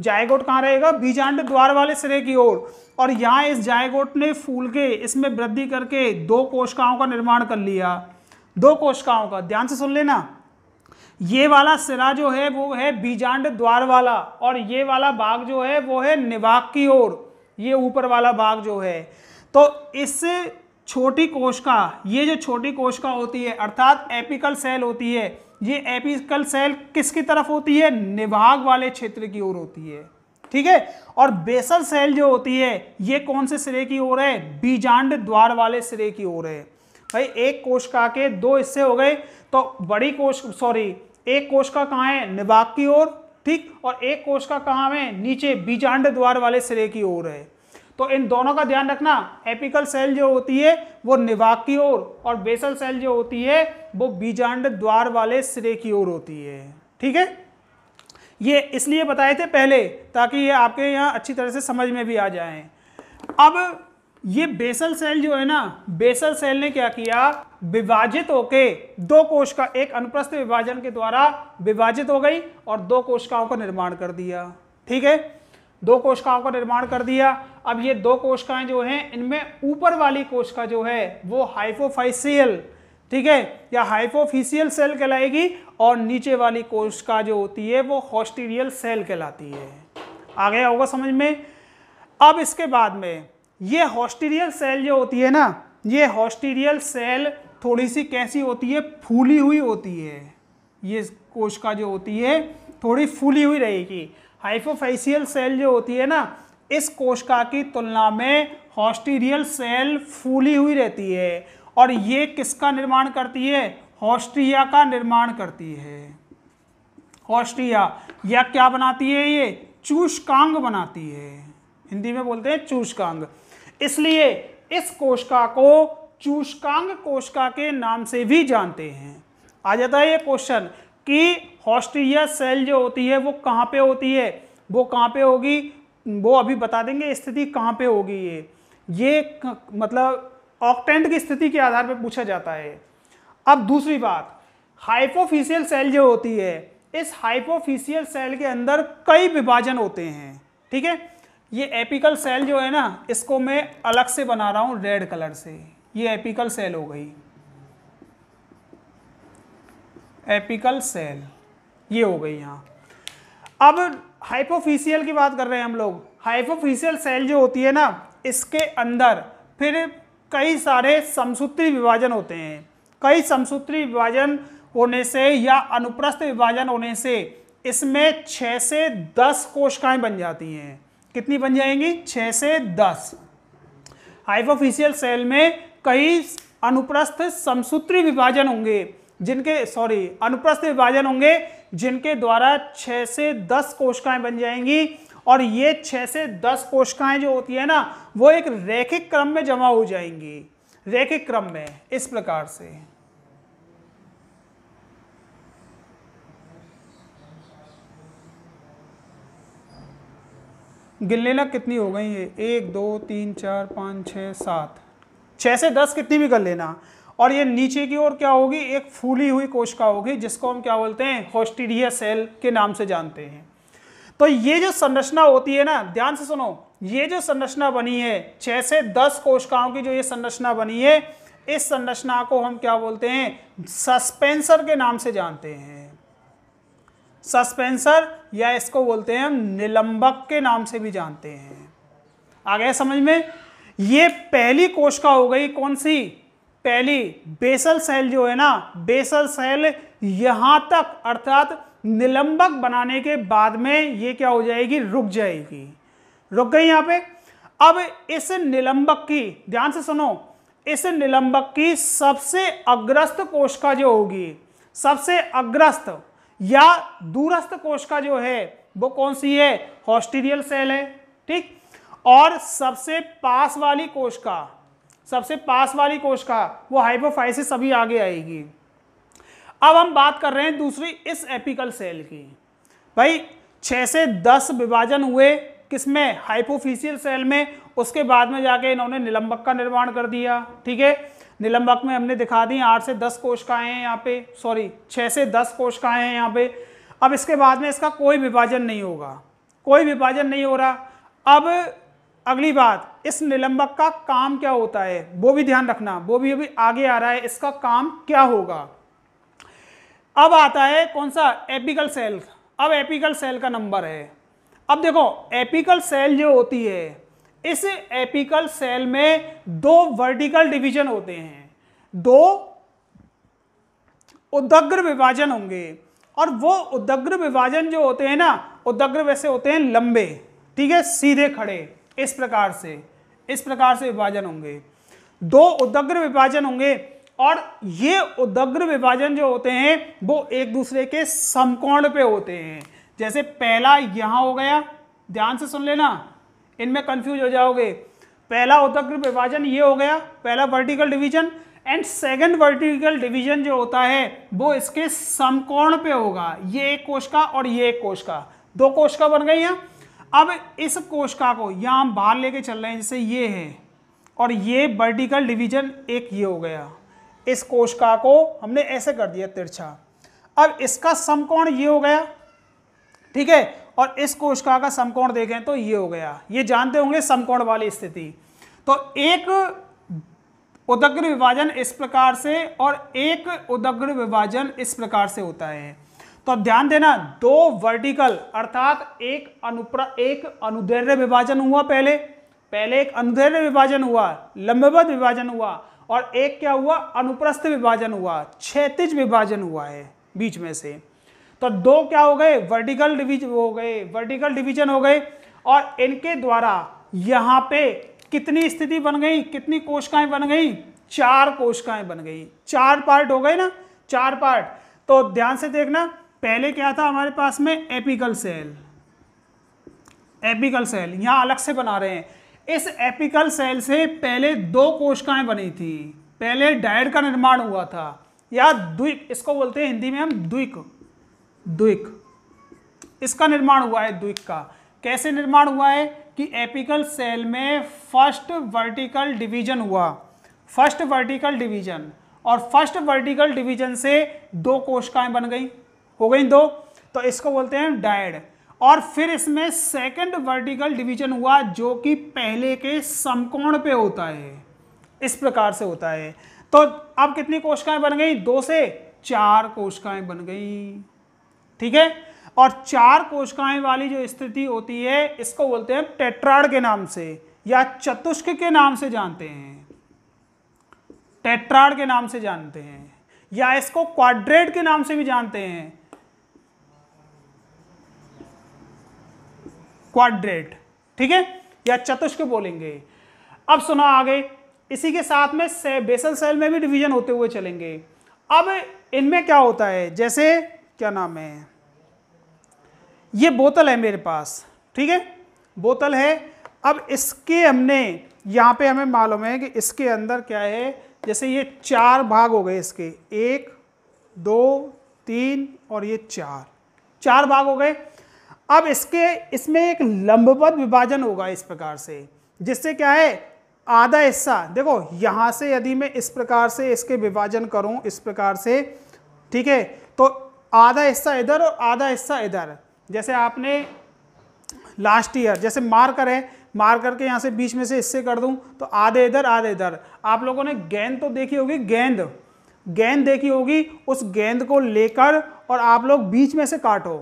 S1: जायगोट कहाँ रहेगा बीजांड द्वार वाले सिरे की ओर और, यहाँ इस जायगोट ने फूल के इसमें वृद्धि करके दो कोशिकाओं का निर्माण कर लिया दो कोशिकाओं का ध्यान से सुन लेना ये वाला सिरा जो है वो है बीजांड द्वार वाला और ये वाला भाग जो है वो है निवाक की ओर ये ऊपर वाला भाग जो है तो इस छोटी कोशिका ये जो छोटी कोशिका होती है अर्थात एपिकल सेल होती है ये एपिकल सेल किसकी तरफ होती है निभाग वाले क्षेत्र की ओर होती है ठीक है और बेसल सेल जो होती है ये कौन से सिरे की ओर है बीजांड द्वार वाले सिरे की ओर है भाई एक कोशिका के दो हिस्से हो गए तो बड़ी कोश सॉरी एक कोशिका कहाँ है निभाग की ओर ठीक और एक कोशिका कहाँ है नीचे बीजांड द्वार वाले सिरे की ओर है तो इन दोनों का ध्यान रखना एपिकल सेल जो होती है वो निवाक की ओर और बेसल सेल जो होती है वो बीजांड द्वार वाले सिरे की ओर होती है ठीक है ये इसलिए बताए थे पहले ताकि ये आपके यहाँ अच्छी तरह से समझ में भी आ जाए अब ये बेसल सेल जो है ना बेसल सेल ने क्या किया विभाजित होके दो कोश का एक अनुप्रस्थ विभाजन के द्वारा विभाजित हो गई और दो कोशिकाओं का निर्माण कर दिया ठीक है दो कोशिकाओं का निर्माण कर दिया अब ये दो कोशिकाएं जो हैं इनमें ऊपर वाली कोशिका जो है वो हाइफोफाइसियल ठीक है या हाइफोफिशियल सेल कहलाएगी और नीचे वाली कोशिका जो होती है वो हॉस्टीरियल सेल कहलाती है आ गया होगा समझ में अब इसके बाद में ये हॉस्टीरियल सेल जो होती है ना ये हॉस्टीरियल सेल थोड़ी सी कैसी होती है फूली हुई होती है ये कोशिका जो होती है थोड़ी फूली हुई रहेगी हाइफोफाइसियल सेल जो होती है ना इस कोशिका की तुलना में हॉस्टीरियल सेल फूली हुई रहती है और ये किसका निर्माण करती है हॉस्ट्रिया का निर्माण करती है हॉस्ट्रिया या क्या बनाती है ये चूषकांग बनाती है हिंदी में बोलते हैं चूषकांग इसलिए इस कोशिका को चूषकांग कोशिका के नाम से भी जानते हैं आ जाता है ये क्वेश्चन कि हॉस्ट्रिया सेल जो होती है वो कहाँ पे होती है वो कहाँ पे होगी वो अभी बता देंगे स्थिति कहाँ पे होगी ये ये मतलब ऑक्टेंट की स्थिति के आधार पर पूछा जाता है अब दूसरी बात हाइपोफिशियल सेल जो होती है इस हाइपोफिशियल सेल के अंदर कई विभाजन होते हैं ठीक है ये एपिकल सेल जो है ना इसको मैं अलग से बना रहा हूँ रेड कलर से ये एपिकल सेल हो गई एपिकल सेल ये हो गई यहाँ अब हाइपोफिशियल की बात कर रहे हैं हम लोग हाइपोफिशियल सेल जो होती है ना इसके अंदर फिर कई सारे समसूत्री विभाजन होते हैं कई समसूत्री विभाजन होने से या अनुप्रस्थ विभाजन होने से इसमें छः से दस कोशिकाएं बन जाती हैं कितनी बन जाएंगी छः से दस हाइपोफिशियल सेल में कई अनुप्रस्थ समसूत्री विभाजन होंगे जिनके सॉरी अनुप्रस्थ विभाजन होंगे जिनके द्वारा छः से दस कोशिकाएं बन जाएंगी और ये छ से दस कोशिकाएं जो होती है ना वो एक रैखिक क्रम में जमा हो जाएंगी रैखिक क्रम में इस प्रकार से गिन लेना कितनी हो गई है एक दो तीन चार पाँच छ सात छः से दस कितनी भी कर लेना और ये नीचे की ओर क्या होगी एक फूली हुई कोशिका होगी जिसको हम क्या बोलते हैं होस्टिडिया सेल के नाम से जानते हैं तो ये जो संरचना होती है ना ध्यान से सुनो ये जो संरचना बनी है छह से दस कोशिकाओं की जो ये संरचना बनी है इस संरचना को हम क्या बोलते हैं सस्पेंसर के नाम से जानते हैं सस्पेंसर या इसको बोलते हैं हम निलंबक के नाम से भी जानते हैं आ गया समझ में ये पहली कोशिका हो गई कौन सी पहली बेसल सेल जो है ना बेसल सेल यहां तक अर्थात निलंबक बनाने के बाद में ये क्या हो जाएगी रुक जाएगी रुक गई यहां पे अब इस निलंबक की ध्यान से सुनो इस निलंबक की सबसे अग्रस्त कोशिका जो होगी सबसे अग्रस्त या दूरस्थ कोशिका जो है वो कौन सी है हॉस्टीरियल सेल है ठीक और सबसे पास वाली कोशिका सबसे पास वाली कोशिका वो हाइपोफाइसिस सभी आगे आएगी अब हम बात कर रहे हैं दूसरी इस एपिकल सेल की भाई छः से दस विभाजन हुए किसमें हाइपोफिशियल सेल में उसके बाद में जाके इन्होंने निलंबक का निर्माण कर दिया ठीक है निलंबक में हमने दिखा दी आठ से दस कोशिकाएं हैं यहाँ पे सॉरी छः से दस कोशिकाएं हैं यहाँ पे अब इसके बाद में इसका कोई विभाजन नहीं होगा कोई विभाजन नहीं हो रहा अब अगली बात इस निलंबक का काम क्या होता है वो भी ध्यान रखना वो भी अभी आगे आ रहा है इसका काम क्या होगा अब आता है कौन सा एपिकल सेल अब एपिकल सेल का नंबर है अब देखो एपिकल सेल जो होती है इस एपिकल सेल में दो वर्टिकल डिवीजन होते हैं दो उदग्र विभाजन होंगे और वो उदग्र विभाजन जो होते हैं ना उदग्र वैसे होते हैं लंबे ठीक है सीधे खड़े इस प्रकार से इस प्रकार से विभाजन होंगे दो उदग्र विभाजन होंगे और ये उदग्र विभाजन जो होते हैं वो एक दूसरे के समकोण पे होते हैं जैसे पहला यहां हो गया ध्यान से सुन लेना इनमें कंफ्यूज हो जाओगे पहला उदग्र विभाजन ये हो गया पहला vertical division and second vertical division जो होता है वो इसके समकोण पे होगा ये एक कोश का और ये एक कोश का दो कोश का बन गई यहाँ अब इस कोशिका को यहाँ हम बाहर लेके चल रहे हैं जैसे ये है और ये वर्टिकल डिवीजन एक ये हो गया इस कोशिका को हमने ऐसे कर दिया तिरछा अब इसका समकोण ये हो गया ठीक है और इस कोशिका का समकोण देखें तो ये हो गया ये जानते होंगे समकोण वाली स्थिति तो एक उदग्र विभाजन इस प्रकार से और एक उदग्र विभाजन इस प्रकार से होता है तो अब ध्यान देना दो वर्टिकल अर्थात एक अनुप्र एक अनुदैर्य विभाजन हुआ पहले पहले एक अनुदैर्य विभाजन हुआ लंबवत विभाजन हुआ और एक क्या हुआ अनुप्रस्थ विभाजन हुआ क्षैतिज विभाजन हुआ है बीच में से तो दो क्या हो गए वर्टिकल डिवीजन हो गए वर्टिकल डिवीजन हो गए और इनके द्वारा यहाँ पे कितनी स्थिति बन गई कितनी कोशिकाएं बन गई चार कोशिकाएं बन गई चार पार्ट हो गए ना चार पार्ट तो ध्यान से देखना पहले क्या था हमारे पास में एपिकल सेल एपिकल सेल यहाँ अलग से बना रहे हैं इस एपिकल सेल से पहले दो कोशिकाएं बनी थी पहले डायड का निर्माण हुआ था या द्विक इसको बोलते हैं हिंदी में हम द्विक द्विक इसका निर्माण हुआ है द्विक का कैसे निर्माण हुआ है कि एपिकल सेल में फर्स्ट वर्टिकल डिवीजन हुआ फर्स्ट वर्टिकल डिवीजन और फर्स्ट वर्टिकल डिवीजन से दो कोशिकाएं बन गई हो गई दो तो इसको बोलते हैं डायड और फिर इसमें सेकंड वर्टिकल डिवीजन हुआ जो कि पहले के समकोण पे होता है इस प्रकार से होता है तो अब कितनी कोशिकाएं बन गई दो से चार कोशिकाएं बन गई ठीक है और चार कोशिकाएं वाली जो स्थिति होती है इसको बोलते हैं टेट्राड के नाम से या चतुष्क के नाम से जानते हैं टेट्राड के नाम से जानते हैं या इसको क्वाड्रेट के नाम से भी जानते हैं क्वाड्रेट ठीक है या चतुष्क बोलेंगे अब सुना आगे इसी के साथ में से, बेसल सेल में भी डिवीजन होते हुए चलेंगे अब इनमें क्या होता है जैसे क्या नाम है ये बोतल है मेरे पास ठीक है बोतल है अब इसके हमने यहाँ पे हमें मालूम है कि इसके अंदर क्या है जैसे ये चार भाग हो गए इसके एक दो तीन और ये चार चार भाग हो गए अब इसके इसमें एक लंबवत विभाजन होगा इस प्रकार से जिससे क्या है आधा हिस्सा देखो यहाँ से यदि मैं इस प्रकार से इसके विभाजन करूँ इस प्रकार से ठीक है तो आधा हिस्सा इधर और आधा हिस्सा इधर जैसे आपने लास्ट ईयर जैसे मार है मार करके यहाँ से बीच में से इससे कर दूँ तो आधे इधर आधे इधर आप लोगों ने गेंद तो देखी होगी गेंद गेंद देखी होगी उस गेंद को लेकर और आप लोग बीच में से काटो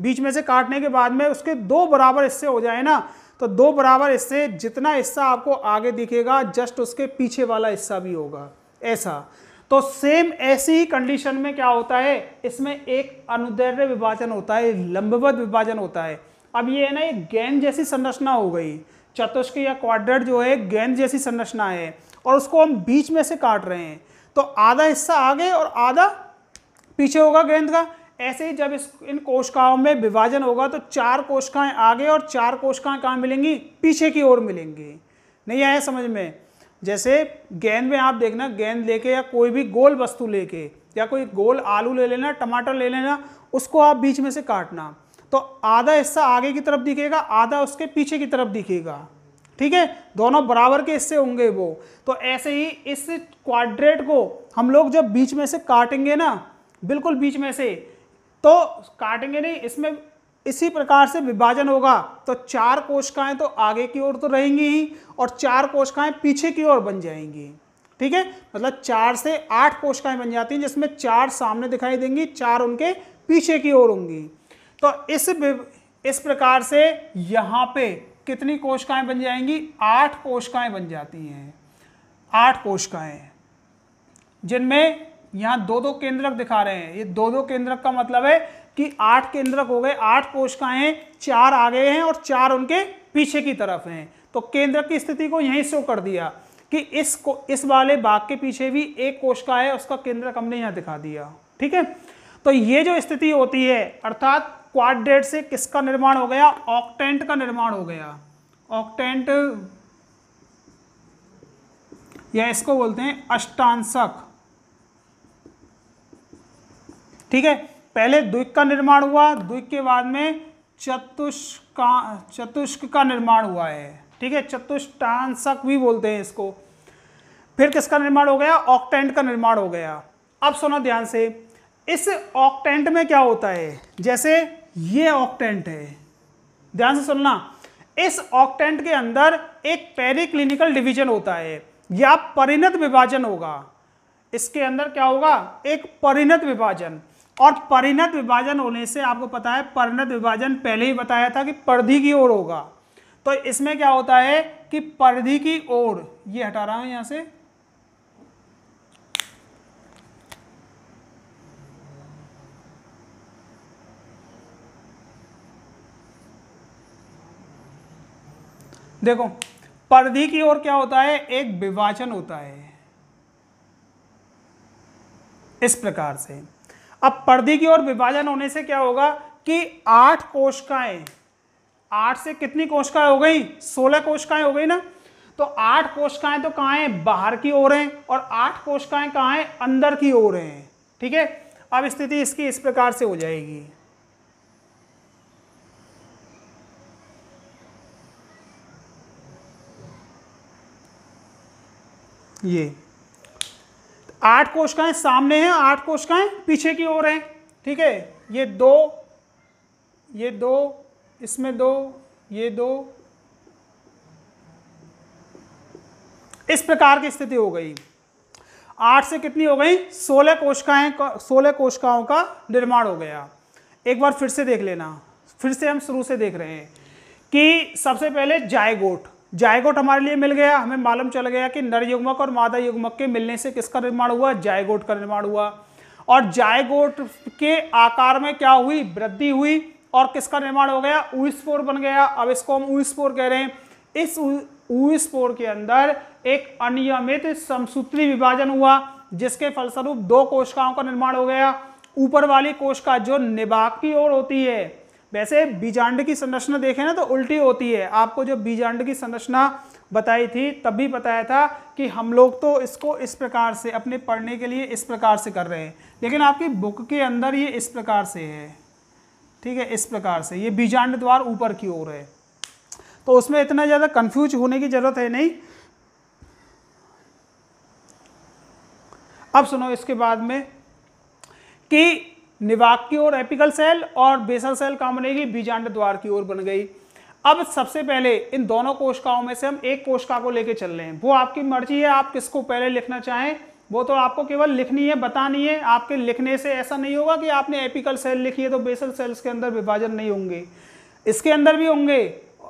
S1: बीच में से काटने के बाद में उसके दो बराबर हिस्से हो जाए ना तो दो बराबर हिस्से जितना हिस्सा आपको आगे दिखेगा जस्ट उसके पीछे वाला हिस्सा भी होगा ऐसा तो सेम ऐसी ही कंडीशन में क्या होता है इसमें एक अनुदैर्य विभाजन होता है लंबवत विभाजन होता है अब ये है ना ये गेंद जैसी संरचना हो गई चतुष्क या क्वाड्रेट जो है गेंद जैसी संरचना है और उसको हम बीच में से काट रहे हैं तो आधा हिस्सा आगे और आधा पीछे होगा गेंद का ऐसे ही जब इस इन कोशिकाओं में विभाजन होगा तो चार कोशिकाएं आगे और चार कोशिकाएं कहाँ मिलेंगी पीछे की ओर मिलेंगी नहीं आया समझ में जैसे गेंद में आप देखना गेंद लेके या कोई भी गोल वस्तु लेके या कोई गोल आलू ले लेना टमाटर ले लेना उसको आप बीच में से काटना तो आधा हिस्सा आगे की तरफ दिखेगा आधा उसके पीछे की तरफ दिखेगा ठीक है दोनों बराबर के हिस्से होंगे वो तो ऐसे ही इस क्वाड्रेट को हम लोग जब बीच में से काटेंगे ना बिल्कुल बीच में से तो काटेंगे नहीं इसमें इसी प्रकार से विभाजन होगा तो चार कोशिकाएं तो आगे की ओर तो रहेंगी ही और चार कोशिकाएं पीछे की ओर बन जाएंगी ठीक है मतलब चार से आठ कोशिकाएं बन जाती हैं जिसमें चार सामने दिखाई देंगी चार उनके पीछे की ओर होंगी तो इस इस प्रकार से यहाँ पे कितनी कोशिकाएं बन जाएंगी आठ कोशिकाएं बन जाती हैं आठ कोशिकाएं जिनमें यहाँ दो दो केंद्रक दिखा रहे हैं ये दो दो केंद्रक का मतलब है कि आठ केंद्रक हो गए आठ कोशिकाएं चार आगे हैं और चार उनके पीछे की तरफ हैं तो केंद्रक की स्थिति को यहीं शो कर दिया कि इस को इस वाले बाग के पीछे भी एक कोशिका है उसका केंद्रक हमने यहाँ दिखा दिया ठीक है तो ये जो स्थिति होती है अर्थात क्वाड्रेट से किसका निर्माण हो गया ऑक्टेंट का निर्माण हो गया ऑक्टेंट या इसको बोलते हैं अष्टांशक ठीक है पहले द्विक का निर्माण हुआ द्विक के बाद में चतुष्का चतुष्क का निर्माण हुआ है ठीक है चतुष्टांशक भी बोलते हैं इसको फिर किसका निर्माण हो गया ऑक्टेंट का निर्माण हो गया अब सुनो ध्यान से इस ऑक्टेंट में क्या होता है जैसे ये ऑक्टेंट है ध्यान से सुनना इस ऑक्टेंट के अंदर एक पेरिक्लिनिकल डिवीजन होता है या परिणत विभाजन होगा इसके अंदर क्या होगा एक परिणत विभाजन और परिणत विभाजन होने से आपको पता है परिणत विभाजन पहले ही बताया था कि परिधि की ओर होगा तो इसमें क्या होता है कि परिधि की ओर ये हटा रहा हूं यहां से देखो परिधि की ओर क्या होता है एक विभाजन होता है इस प्रकार से अब पर्दी की ओर विभाजन होने से क्या होगा कि आठ कोशिकाएं आठ से कितनी कोशिकाएं हो गई सोलह कोशिकाएं हो गई ना तो आठ कोशिकाएं तो कहा हैं बाहर की ओर हैं और आठ कोशिकाएं कहा है अंदर की ओर हैं ठीक है अब स्थिति इसकी इस प्रकार से हो जाएगी ये आठ कोशिकाएं सामने हैं आठ कोशिकाएं पीछे की ओर हैं ठीक है ये दो ये दो इसमें दो ये दो इस प्रकार की स्थिति हो गई आठ से कितनी हो गई सोलह कोशिकाएं सोलह कोशिकाओं का निर्माण हो गया एक बार फिर से देख लेना फिर से हम शुरू से देख रहे हैं कि सबसे पहले जायगोट जायगोट हमारे लिए मिल गया हमें मालूम चल गया कि नर युगमक और मादा युग्मक के मिलने से किसका निर्माण हुआ जायगोट का निर्माण हुआ और जायगोट के आकार में क्या हुई वृद्धि हुई और किसका निर्माण हो गया उइस्पोर बन गया अब इसको हम उइस्पोर कह रहे हैं इस उइस्पोर के अंदर एक अनियमित समसूत्री विभाजन हुआ जिसके फलस्वरूप दो कोशिकाओं का निर्माण हो गया ऊपर वाली कोशिका जो निबाक की ओर होती है वैसे बीजांड की संरचना देखें ना तो उल्टी होती है आपको जब बीजांड की संरचना बताई थी तब भी बताया था कि हम लोग तो इसको इस प्रकार से अपने पढ़ने के लिए इस प्रकार से कर रहे हैं लेकिन आपकी बुक के अंदर ये इस प्रकार से है ठीक है इस प्रकार से ये बीजांड द्वार ऊपर की ओर है तो उसमें इतना ज़्यादा कन्फ्यूज होने की ज़रूरत है नहीं अब सुनो इसके बाद में कि निवाक की ओर एपिकल सेल और बेसल सेल कहाँ बनेगी बीजांड द्वार की ओर बन गई अब सबसे पहले इन दोनों कोशिकाओं में से हम एक कोशिका को लेकर चल रहे हैं वो आपकी मर्जी है आप किसको पहले लिखना चाहें वो तो आपको केवल लिखनी है बतानी है आपके लिखने से ऐसा नहीं होगा कि आपने एपिकल सेल लिखी है तो बेसल सेल्स के अंदर विभाजन नहीं होंगे इसके अंदर भी होंगे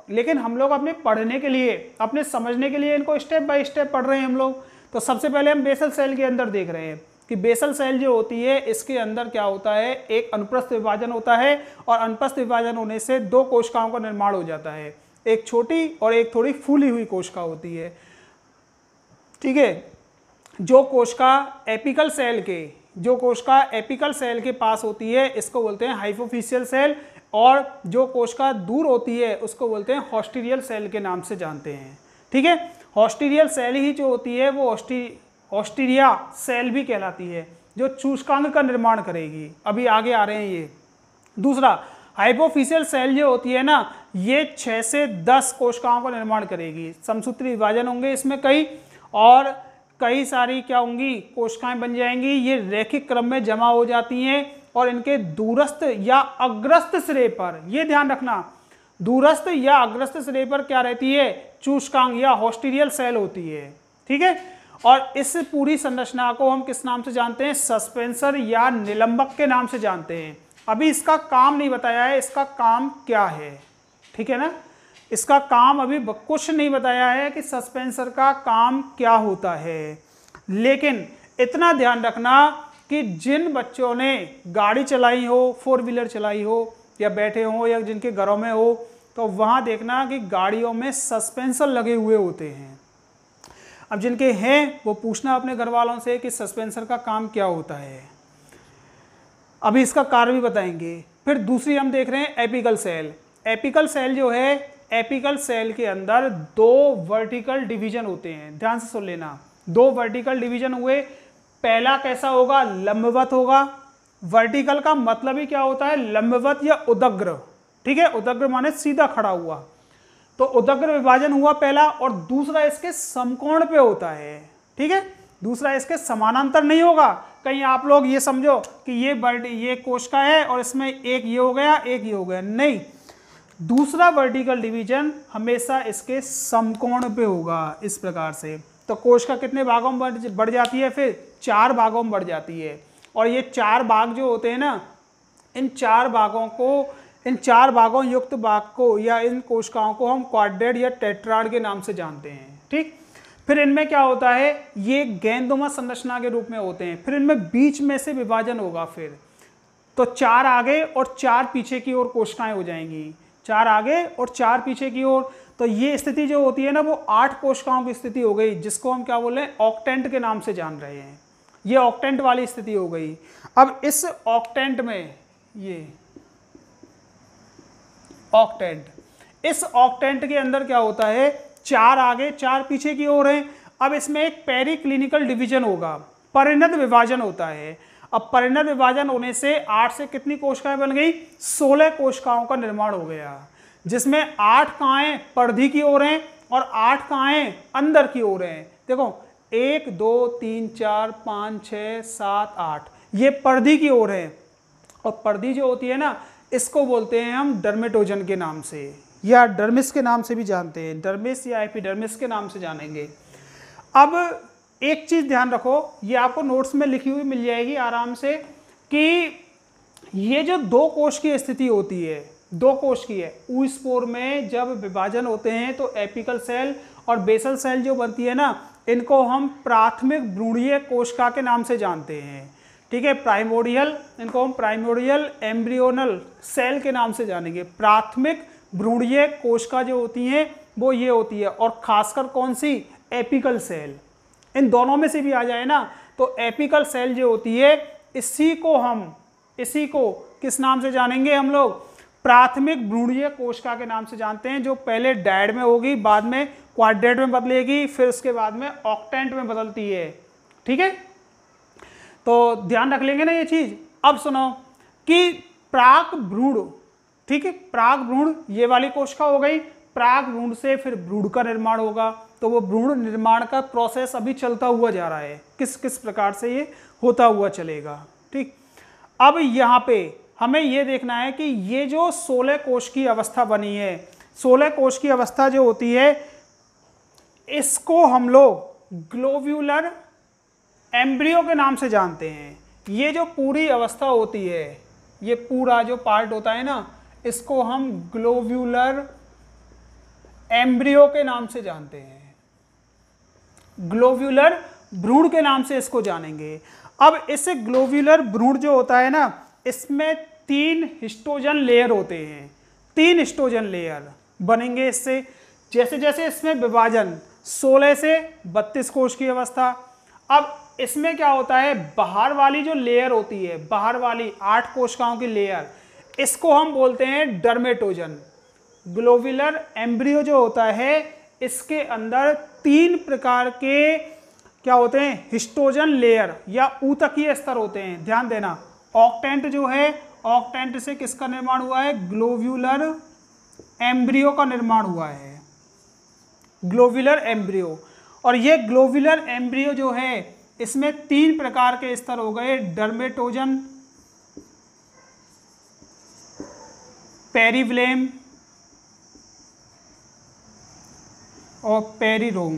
S1: लेकिन हम लोग अपने पढ़ने के लिए अपने समझने के लिए इनको स्टेप बाय स्टेप पढ़ रहे हैं हम लोग तो सबसे पहले हम बेसल सेल के अंदर देख रहे हैं कि बेसल सेल जो होती है इसके अंदर क्या होता है एक अनुप्रस्थ विभाजन होता है और अनुप्रस्थ विभाजन होने से दो कोशिकाओं का निर्माण हो जाता है एक छोटी और एक थोड़ी फूली हुई कोशिका होती है ठीक है जो कोशिका एपिकल सेल के जो कोशिका एपिकल सेल के पास होती है इसको बोलते हैं हाइफोफिशियल सेल और जो कोशिका दूर होती है उसको बोलते हैं हॉस्टीरियल सेल के नाम से जानते हैं ठीक है हॉस्टीरियल सेल ही जो होती है वो हॉस्टी ऑस्ट्रिया सेल भी कहलाती है जो चूषकांग का निर्माण करेगी अभी आगे आ रहे हैं ये दूसरा हाइपोफिशियल सेल जो होती है ना ये छः से दस कोशिकाओं का निर्माण करेगी समसूत्री विभाजन होंगे इसमें कई और कई सारी क्या होंगी कोशिकाएं बन जाएंगी ये रैखिक क्रम में जमा हो जाती हैं और इनके दूरस्थ या अग्रस्त सिरे पर ये ध्यान रखना दूरस्थ या अग्रस्त सिरे पर क्या रहती है चूसकांग या हॉस्टीरियल सेल होती है ठीक है और इस पूरी संरचना को हम किस नाम से जानते हैं सस्पेंसर या निलंबक के नाम से जानते हैं अभी इसका काम नहीं बताया है इसका काम क्या है ठीक है ना इसका काम अभी कुछ नहीं बताया है कि सस्पेंसर का काम क्या होता है लेकिन इतना ध्यान रखना कि जिन बच्चों ने गाड़ी चलाई हो फोर व्हीलर चलाई हो या बैठे हो या जिनके घरों में हो तो वहाँ देखना कि गाड़ियों में सस्पेंसर लगे हुए होते हैं अब जिनके हैं वो पूछना अपने घर वालों से कि सस्पेंसर का काम क्या होता है अभी इसका कार्य भी बताएंगे फिर दूसरी हम देख रहे हैं एपिकल सेल एपिकल सेल जो है एपिकल सेल के अंदर दो वर्टिकल डिवीजन होते हैं ध्यान से सुन लेना दो वर्टिकल डिवीजन हुए पहला कैसा होगा लंबवत होगा वर्टिकल का मतलब ही क्या होता है लंबवत या उदग्र ठीक है उदग्र माने सीधा खड़ा हुआ तो उदग्र विभाजन हुआ पहला और दूसरा इसके समकोण पे होता है ठीक है दूसरा इसके समानांतर नहीं होगा कहीं आप लोग ये समझो कि ये बर्ड ये कोशिका है और इसमें एक ये हो गया एक ये हो गया नहीं दूसरा वर्टिकल डिवीजन हमेशा इसके समकोण पे होगा इस प्रकार से तो कोशिका कितने भागों में बढ़ जाती है फिर चार भागों में बढ़ जाती है और ये चार भाग जो होते हैं ना इन चार भागों को इन चार भागों युक्त भाग को या इन कोशिकाओं को हम क्वाड्रेड या टेट्राड के नाम से जानते हैं ठीक फिर इनमें क्या होता है ये गेंदुमा संरचना के रूप में होते हैं फिर इनमें बीच में से विभाजन होगा फिर तो चार आगे और चार पीछे की ओर कोशिकाएं हो जाएंगी चार आगे और चार पीछे की ओर तो ये स्थिति जो होती है ना वो आठ कोशिकाओं की स्थिति हो गई जिसको हम क्या बोल रहे हैं ऑक्टेंट के नाम से जान रहे हैं ये ऑक्टेंट वाली स्थिति हो गई अब इस ऑक्टेंट में ये ऑक्टेंट इस ऑक्टेंट के अंदर क्या होता है चार आगे चार पीछे की ओर हैं अब इसमें एक पेरी क्लिनिकल डिवीजन होगा परिणत विभाजन होता है अब परिणत विभाजन होने से आठ से कितनी कोशिकाएं बन गई सोलह कोशिकाओं का निर्माण हो गया जिसमें आठ काएँ पर्धि की ओर हैं और आठ काएँ अंदर की ओर हैं देखो एक दो तीन चार पाँच छ सात आठ ये पर्धि की ओर है और पर्धि जो होती है ना इसको बोलते हैं हम डर्मेटोजन के नाम से या डर्मिस के नाम से भी जानते हैं डर्मिस या एपिडर्मिस के नाम से जानेंगे अब एक चीज़ ध्यान रखो ये आपको नोट्स में लिखी हुई मिल जाएगी आराम से कि ये जो दो कोश की स्थिति होती है दो कोश की है ऊस्पोर में जब विभाजन होते हैं तो एपिकल सेल और बेसल सेल जो बनती है ना इनको हम प्राथमिक भ्रूणीय कोशिका के नाम से जानते हैं ठीक है प्राइमोडियल इनको हम प्राइमोडियल एम्ब्रियोनल सेल के नाम से जानेंगे प्राथमिक भ्रूणीय कोशिका जो होती हैं वो ये होती है और खासकर कौन सी एपिकल सेल इन दोनों में से भी आ जाए ना तो एपिकल सेल जो होती है इसी को हम इसी को किस नाम से जानेंगे हम लोग प्राथमिक भ्रूणीय कोशिका के नाम से जानते हैं जो पहले डायड में होगी बाद में क्वाड्रेट में बदलेगी फिर उसके बाद में ऑक्टेंट में बदलती है ठीक है तो ध्यान रख लेंगे ना ये चीज़ अब सुनो कि प्राक भ्रूण ठीक है प्राग भ्रूण ये वाली कोशिका हो गई प्राग भ्रूण से फिर भ्रूण का निर्माण होगा तो वो भ्रूण निर्माण का प्रोसेस अभी चलता हुआ जा रहा है किस किस प्रकार से ये होता हुआ चलेगा ठीक अब यहाँ पे हमें ये देखना है कि ये जो सोलह कोश की अवस्था बनी है सोलह कोश की अवस्था जो होती है इसको हम लोग ग्लोव्यूलर एम्ब्रियो के नाम से जानते हैं ये जो पूरी अवस्था होती है ये पूरा जो पार्ट होता है ना इसको हम ग्लोव्यूलर एम्ब्रियो के नाम से जानते हैं ग्लोव्यूलर भ्रूण के नाम से इसको जानेंगे अब इसे ग्लोव्यूलर भ्रूण जो होता है ना इसमें तीन हिस्टोजन लेयर होते हैं तीन हिस्टोजन लेयर बनेंगे इससे जैसे जैसे इसमें विभाजन 16 से 32 कोश की अवस्था अब इसमें क्या होता है बाहर वाली जो लेयर होती है बाहर वाली आठ कोशिकाओं की लेयर इसको हम बोलते हैं डर्मेटोजन ग्लोविलर एम्ब्रियो जो होता है इसके अंदर तीन प्रकार के क्या होते हैं हिस्टोजन लेयर या ऊतकीय स्तर होते हैं ध्यान देना ऑक्टेंट जो है ऑक्टेंट से किसका निर्माण हुआ है ग्लोव्यूलर एम्ब्रियो का निर्माण हुआ है ग्लोव्यूलर एम्ब्रियो और ये ग्लोव्यूलर एम्ब्रियो जो है इसमें तीन प्रकार के स्तर हो गए डर्मेटोजन पेरीव्लेम और पेरीरोम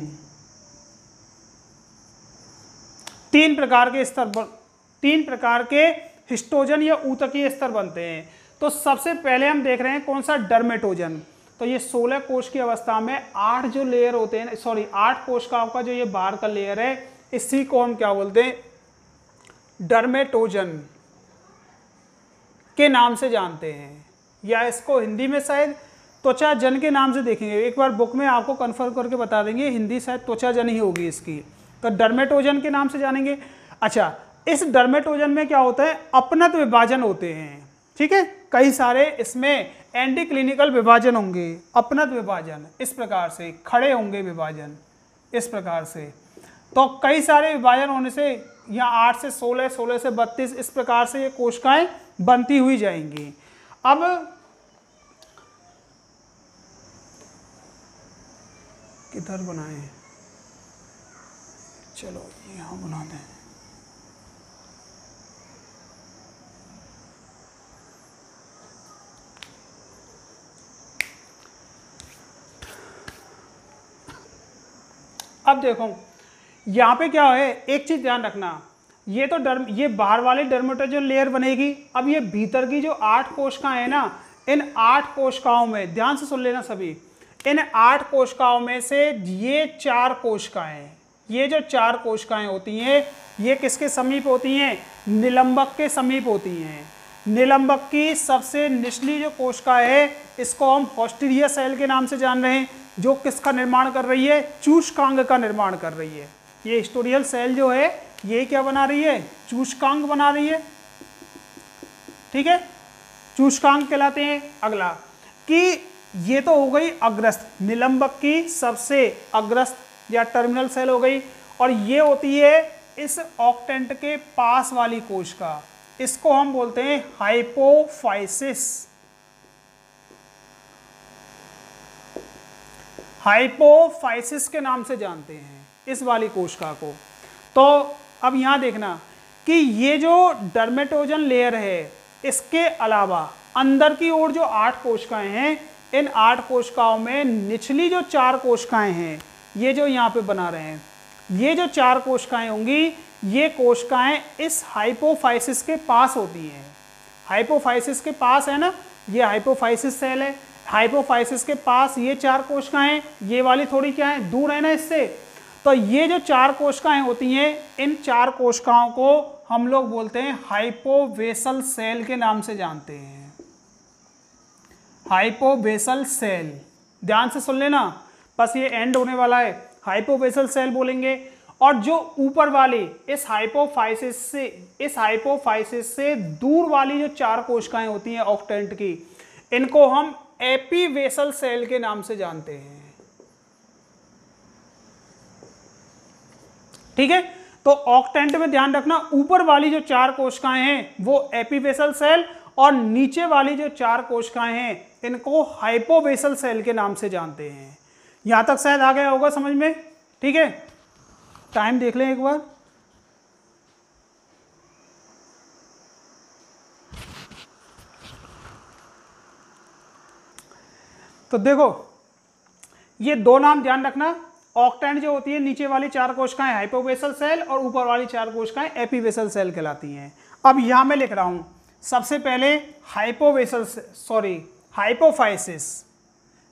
S1: तीन प्रकार के स्तर तीन प्रकार के हिस्टोजन या ऊतकीय स्तर बनते हैं तो सबसे पहले हम देख रहे हैं कौन सा डर्मेटोजन तो ये सोलह कोश की अवस्था में आठ जो लेयर होते हैं सॉरी आठ कोश का जो ये बाहर का लेयर है इसी को हम क्या बोलते हैं डर्मेटोजन के नाम से जानते हैं या इसको हिंदी में शायद त्वचा जन के नाम से देखेंगे एक बार बुक में आपको कन्फर्म करके बता देंगे हिंदी शायद त्वचा जन ही होगी इसकी तो डर्मेटोजन के नाम से जानेंगे अच्छा इस डर्मेटोजन में क्या होता है अपनत विभाजन होते हैं ठीक है कई सारे इसमें एंटी क्लिनिकल विभाजन होंगे अपनत विभाजन इस प्रकार से खड़े होंगे विभाजन इस प्रकार से तो कई सारे विभाजन होने से या आठ से सोलह सोलह से बत्तीस इस प्रकार से ये कोशिकाएं बनती हुई जाएंगी अब किधर बनाए चलो ये हम बना दें अब देखो यहाँ पे क्या है एक चीज़ ध्यान रखना ये तो डर ये बाहर वाले डर्मोटोजन लेयर बनेगी अब ये भीतर की जो आठ कोशिकाएं हैं ना इन आठ कोशिकाओं में ध्यान से सुन लेना सभी इन आठ कोशिकाओं में से ये चार कोशिकाएं ये जो चार कोशिकाएं होती हैं ये किसके समीप होती हैं निलंबक के समीप होती हैं निलंबक की सबसे निचली जो कोशिका है इसको हम हॉस्टिरिया सेल के नाम से जान रहे हैं जो किसका निर्माण कर रही है चूषकांग का निर्माण कर रही है ये स्टोरियल सेल जो है ये क्या बना रही है चूषकांक बना रही है ठीक है चूषकांक कहलाते हैं अगला कि ये तो हो गई अग्रस्त निलंबक की सबसे अग्रस्त या टर्मिनल सेल हो गई और ये होती है इस ऑक्टेंट के पास वाली कोशिका इसको हम बोलते हैं हाइपोफाइसिस हाइपोफाइसिस के नाम से जानते हैं इस वाली कोशिका को तो अब यहाँ देखना कि ये जो डर्मेटोजन लेयर है इसके अलावा अंदर की ओर जो आठ कोशिकाएं हैं इन आठ कोशिकाओं में निचली जो चार कोशिकाएं हैं ये जो यहाँ पे बना रहे हैं ये जो चार कोशिकाएं होंगी ये कोशिकाएं इस हाइपोफाइसिस के पास होती हैं हाइपोफाइसिस के पास है ना ये हाइपोफाइसिस सेल है हाइपोफाइसिस के पास ये चार कोशिकाएं ये वाली थोड़ी क्या है दूर है ना इससे तो ये जो चार कोशिकाएं होती हैं इन चार कोशिकाओं को हम लोग बोलते हैं हाइपोवेसल सेल के नाम से जानते हैं हाइपोवेसल सेल ध्यान से सुन लेना बस ये एंड होने वाला है हाइपोवेसल सेल बोलेंगे और जो ऊपर वाली इस हाइपोफाइसिस से इस हाइपोफाइसिस से दूर वाली जो चार कोशिकाएं होती हैं ऑक्टेंट की इनको हम एपीवेसल सेल के नाम से जानते हैं ठीक है तो ऑक्टेंट में ध्यान रखना ऊपर वाली जो चार कोशिकाएं हैं वो एपीवेसल सेल और नीचे वाली जो चार कोशिकाएं हैं इनको हाइपोवेसल सेल के नाम से जानते हैं यहां तक शायद आ गया होगा समझ में ठीक है टाइम देख लें एक बार तो देखो ये दो नाम ध्यान रखना ऑक्टेंट जो होती है नीचे वाली चार कोशिकाएं हाइपोवेसल सेल और ऊपर वाली चार कोशिकाएं एपीवेसल सेल कहलाती हैं अब यहां मैं लिख रहा हूं सबसे पहले हाइपोवेसल सॉरी हाइपोफाइसिस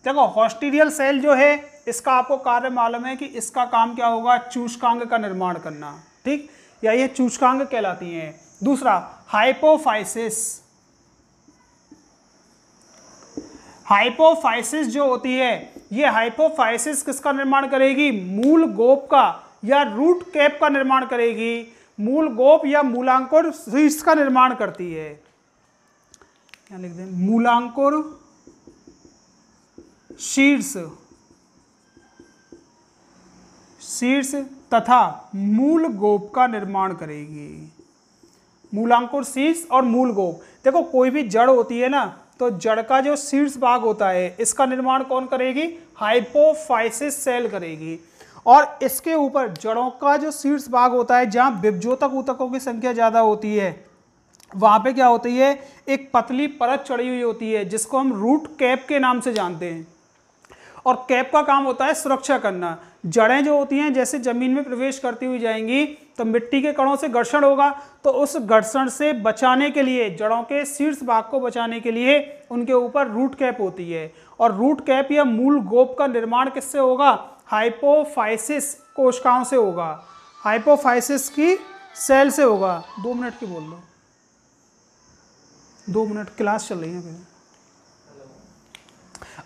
S1: देखो हॉस्टीरियल सेल जो है इसका आपको कार्य मालूम है कि इसका काम क्या होगा चूचकांग का निर्माण करना ठीक या ये चूचकांग कहलाती हैं दूसरा हाइपोफाइसिस हाइपोफाइसिस जो होती है ये हाइपोफाइसिस किसका निर्माण करेगी मूल गोप का या रूट कैप का निर्माण करेगी मूल गोप या मूलांकुर शीर्ष का निर्माण करती है क्या लिख दें मूलांकुर शीर्ष शीर्ष तथा मूल गोप का निर्माण करेगी मूलांकुर शीर्ष और मूल गोप देखो कोई भी जड़ होती है ना तो जड़ का जो शीर्ष भाग होता है इसका निर्माण कौन करेगी हाइपोफाइसिस सेल करेगी और इसके ऊपर जड़ों का जो शीर्ष भाग होता है जहां विभजोतक ऊतकों की संख्या ज़्यादा होती है वहां पे क्या होती है एक पतली परत चढ़ी हुई होती है जिसको हम रूट कैप के नाम से जानते हैं और कैप का काम होता है सुरक्षा करना जड़ें जो होती हैं जैसे ज़मीन में प्रवेश करती हुई जाएंगी तो मिट्टी के कणों से घर्षण होगा तो उस घर्षण से बचाने के लिए जड़ों के शीर्ष भाग को बचाने के लिए उनके ऊपर रूट कैप होती है और रूट कैप या मूल गोप का निर्माण किससे होगा हाइपोफाइसिस कोशिकाओं से होगा हाइपोफाइसिस की सेल से होगा दो मिनट की बोल दो दो मिनट क्लास चल रही है भैया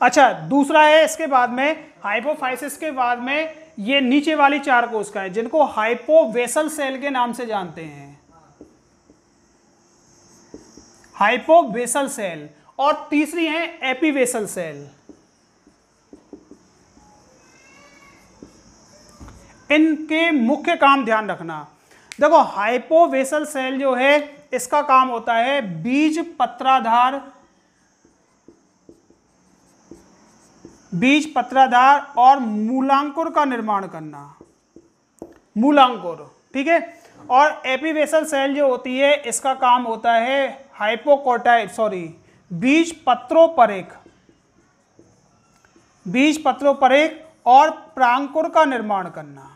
S1: अच्छा दूसरा है इसके बाद में हाइपोफाइसिस के बाद में ये नीचे वाली चार कोश का है जिनको हाइपोवेसल सेल के नाम से जानते हैं हाइपोवेसल सेल और तीसरी है एपीवेसल सेल इनके मुख्य काम ध्यान रखना देखो हाइपोवेसल सेल जो है इसका काम होता है बीज पत्राधार बीज पत्राधार और मूलांकुर का निर्माण करना मूलांकुर ठीक है और एपिवेशन सेल जो होती है इसका काम होता है हाइपोकोटाइड सॉरी बीज एक बीज पत्रोपरेख और प्रांकुर का निर्माण करना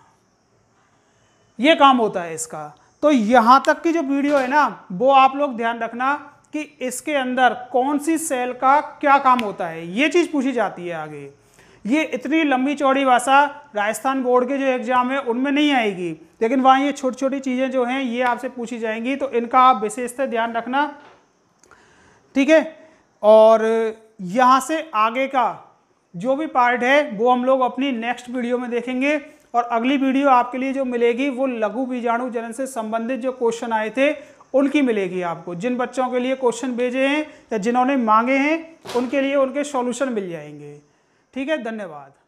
S1: यह काम होता है इसका तो यहां तक की जो वीडियो है ना वो आप लोग ध्यान रखना कि इसके अंदर कौन सी सेल का क्या काम होता है ये चीज़ पूछी जाती है आगे ये इतनी लंबी चौड़ी भाषा राजस्थान बोर्ड के जो एग्जाम है उनमें नहीं आएगी लेकिन वहाँ ये छोटी छोटी चीज़ें जो हैं ये आपसे पूछी जाएंगी तो इनका आप विशेषतः ध्यान रखना ठीक है और यहाँ से आगे का जो भी पार्ट है वो हम लोग अपनी नेक्स्ट वीडियो में देखेंगे और अगली वीडियो आपके लिए जो मिलेगी वो लघु बीजाणु जनन से संबंधित जो क्वेश्चन आए थे उनकी मिलेगी आपको जिन बच्चों के लिए क्वेश्चन भेजे हैं या जिन्होंने मांगे हैं उनके लिए उनके सॉल्यूशन मिल जाएंगे ठीक है धन्यवाद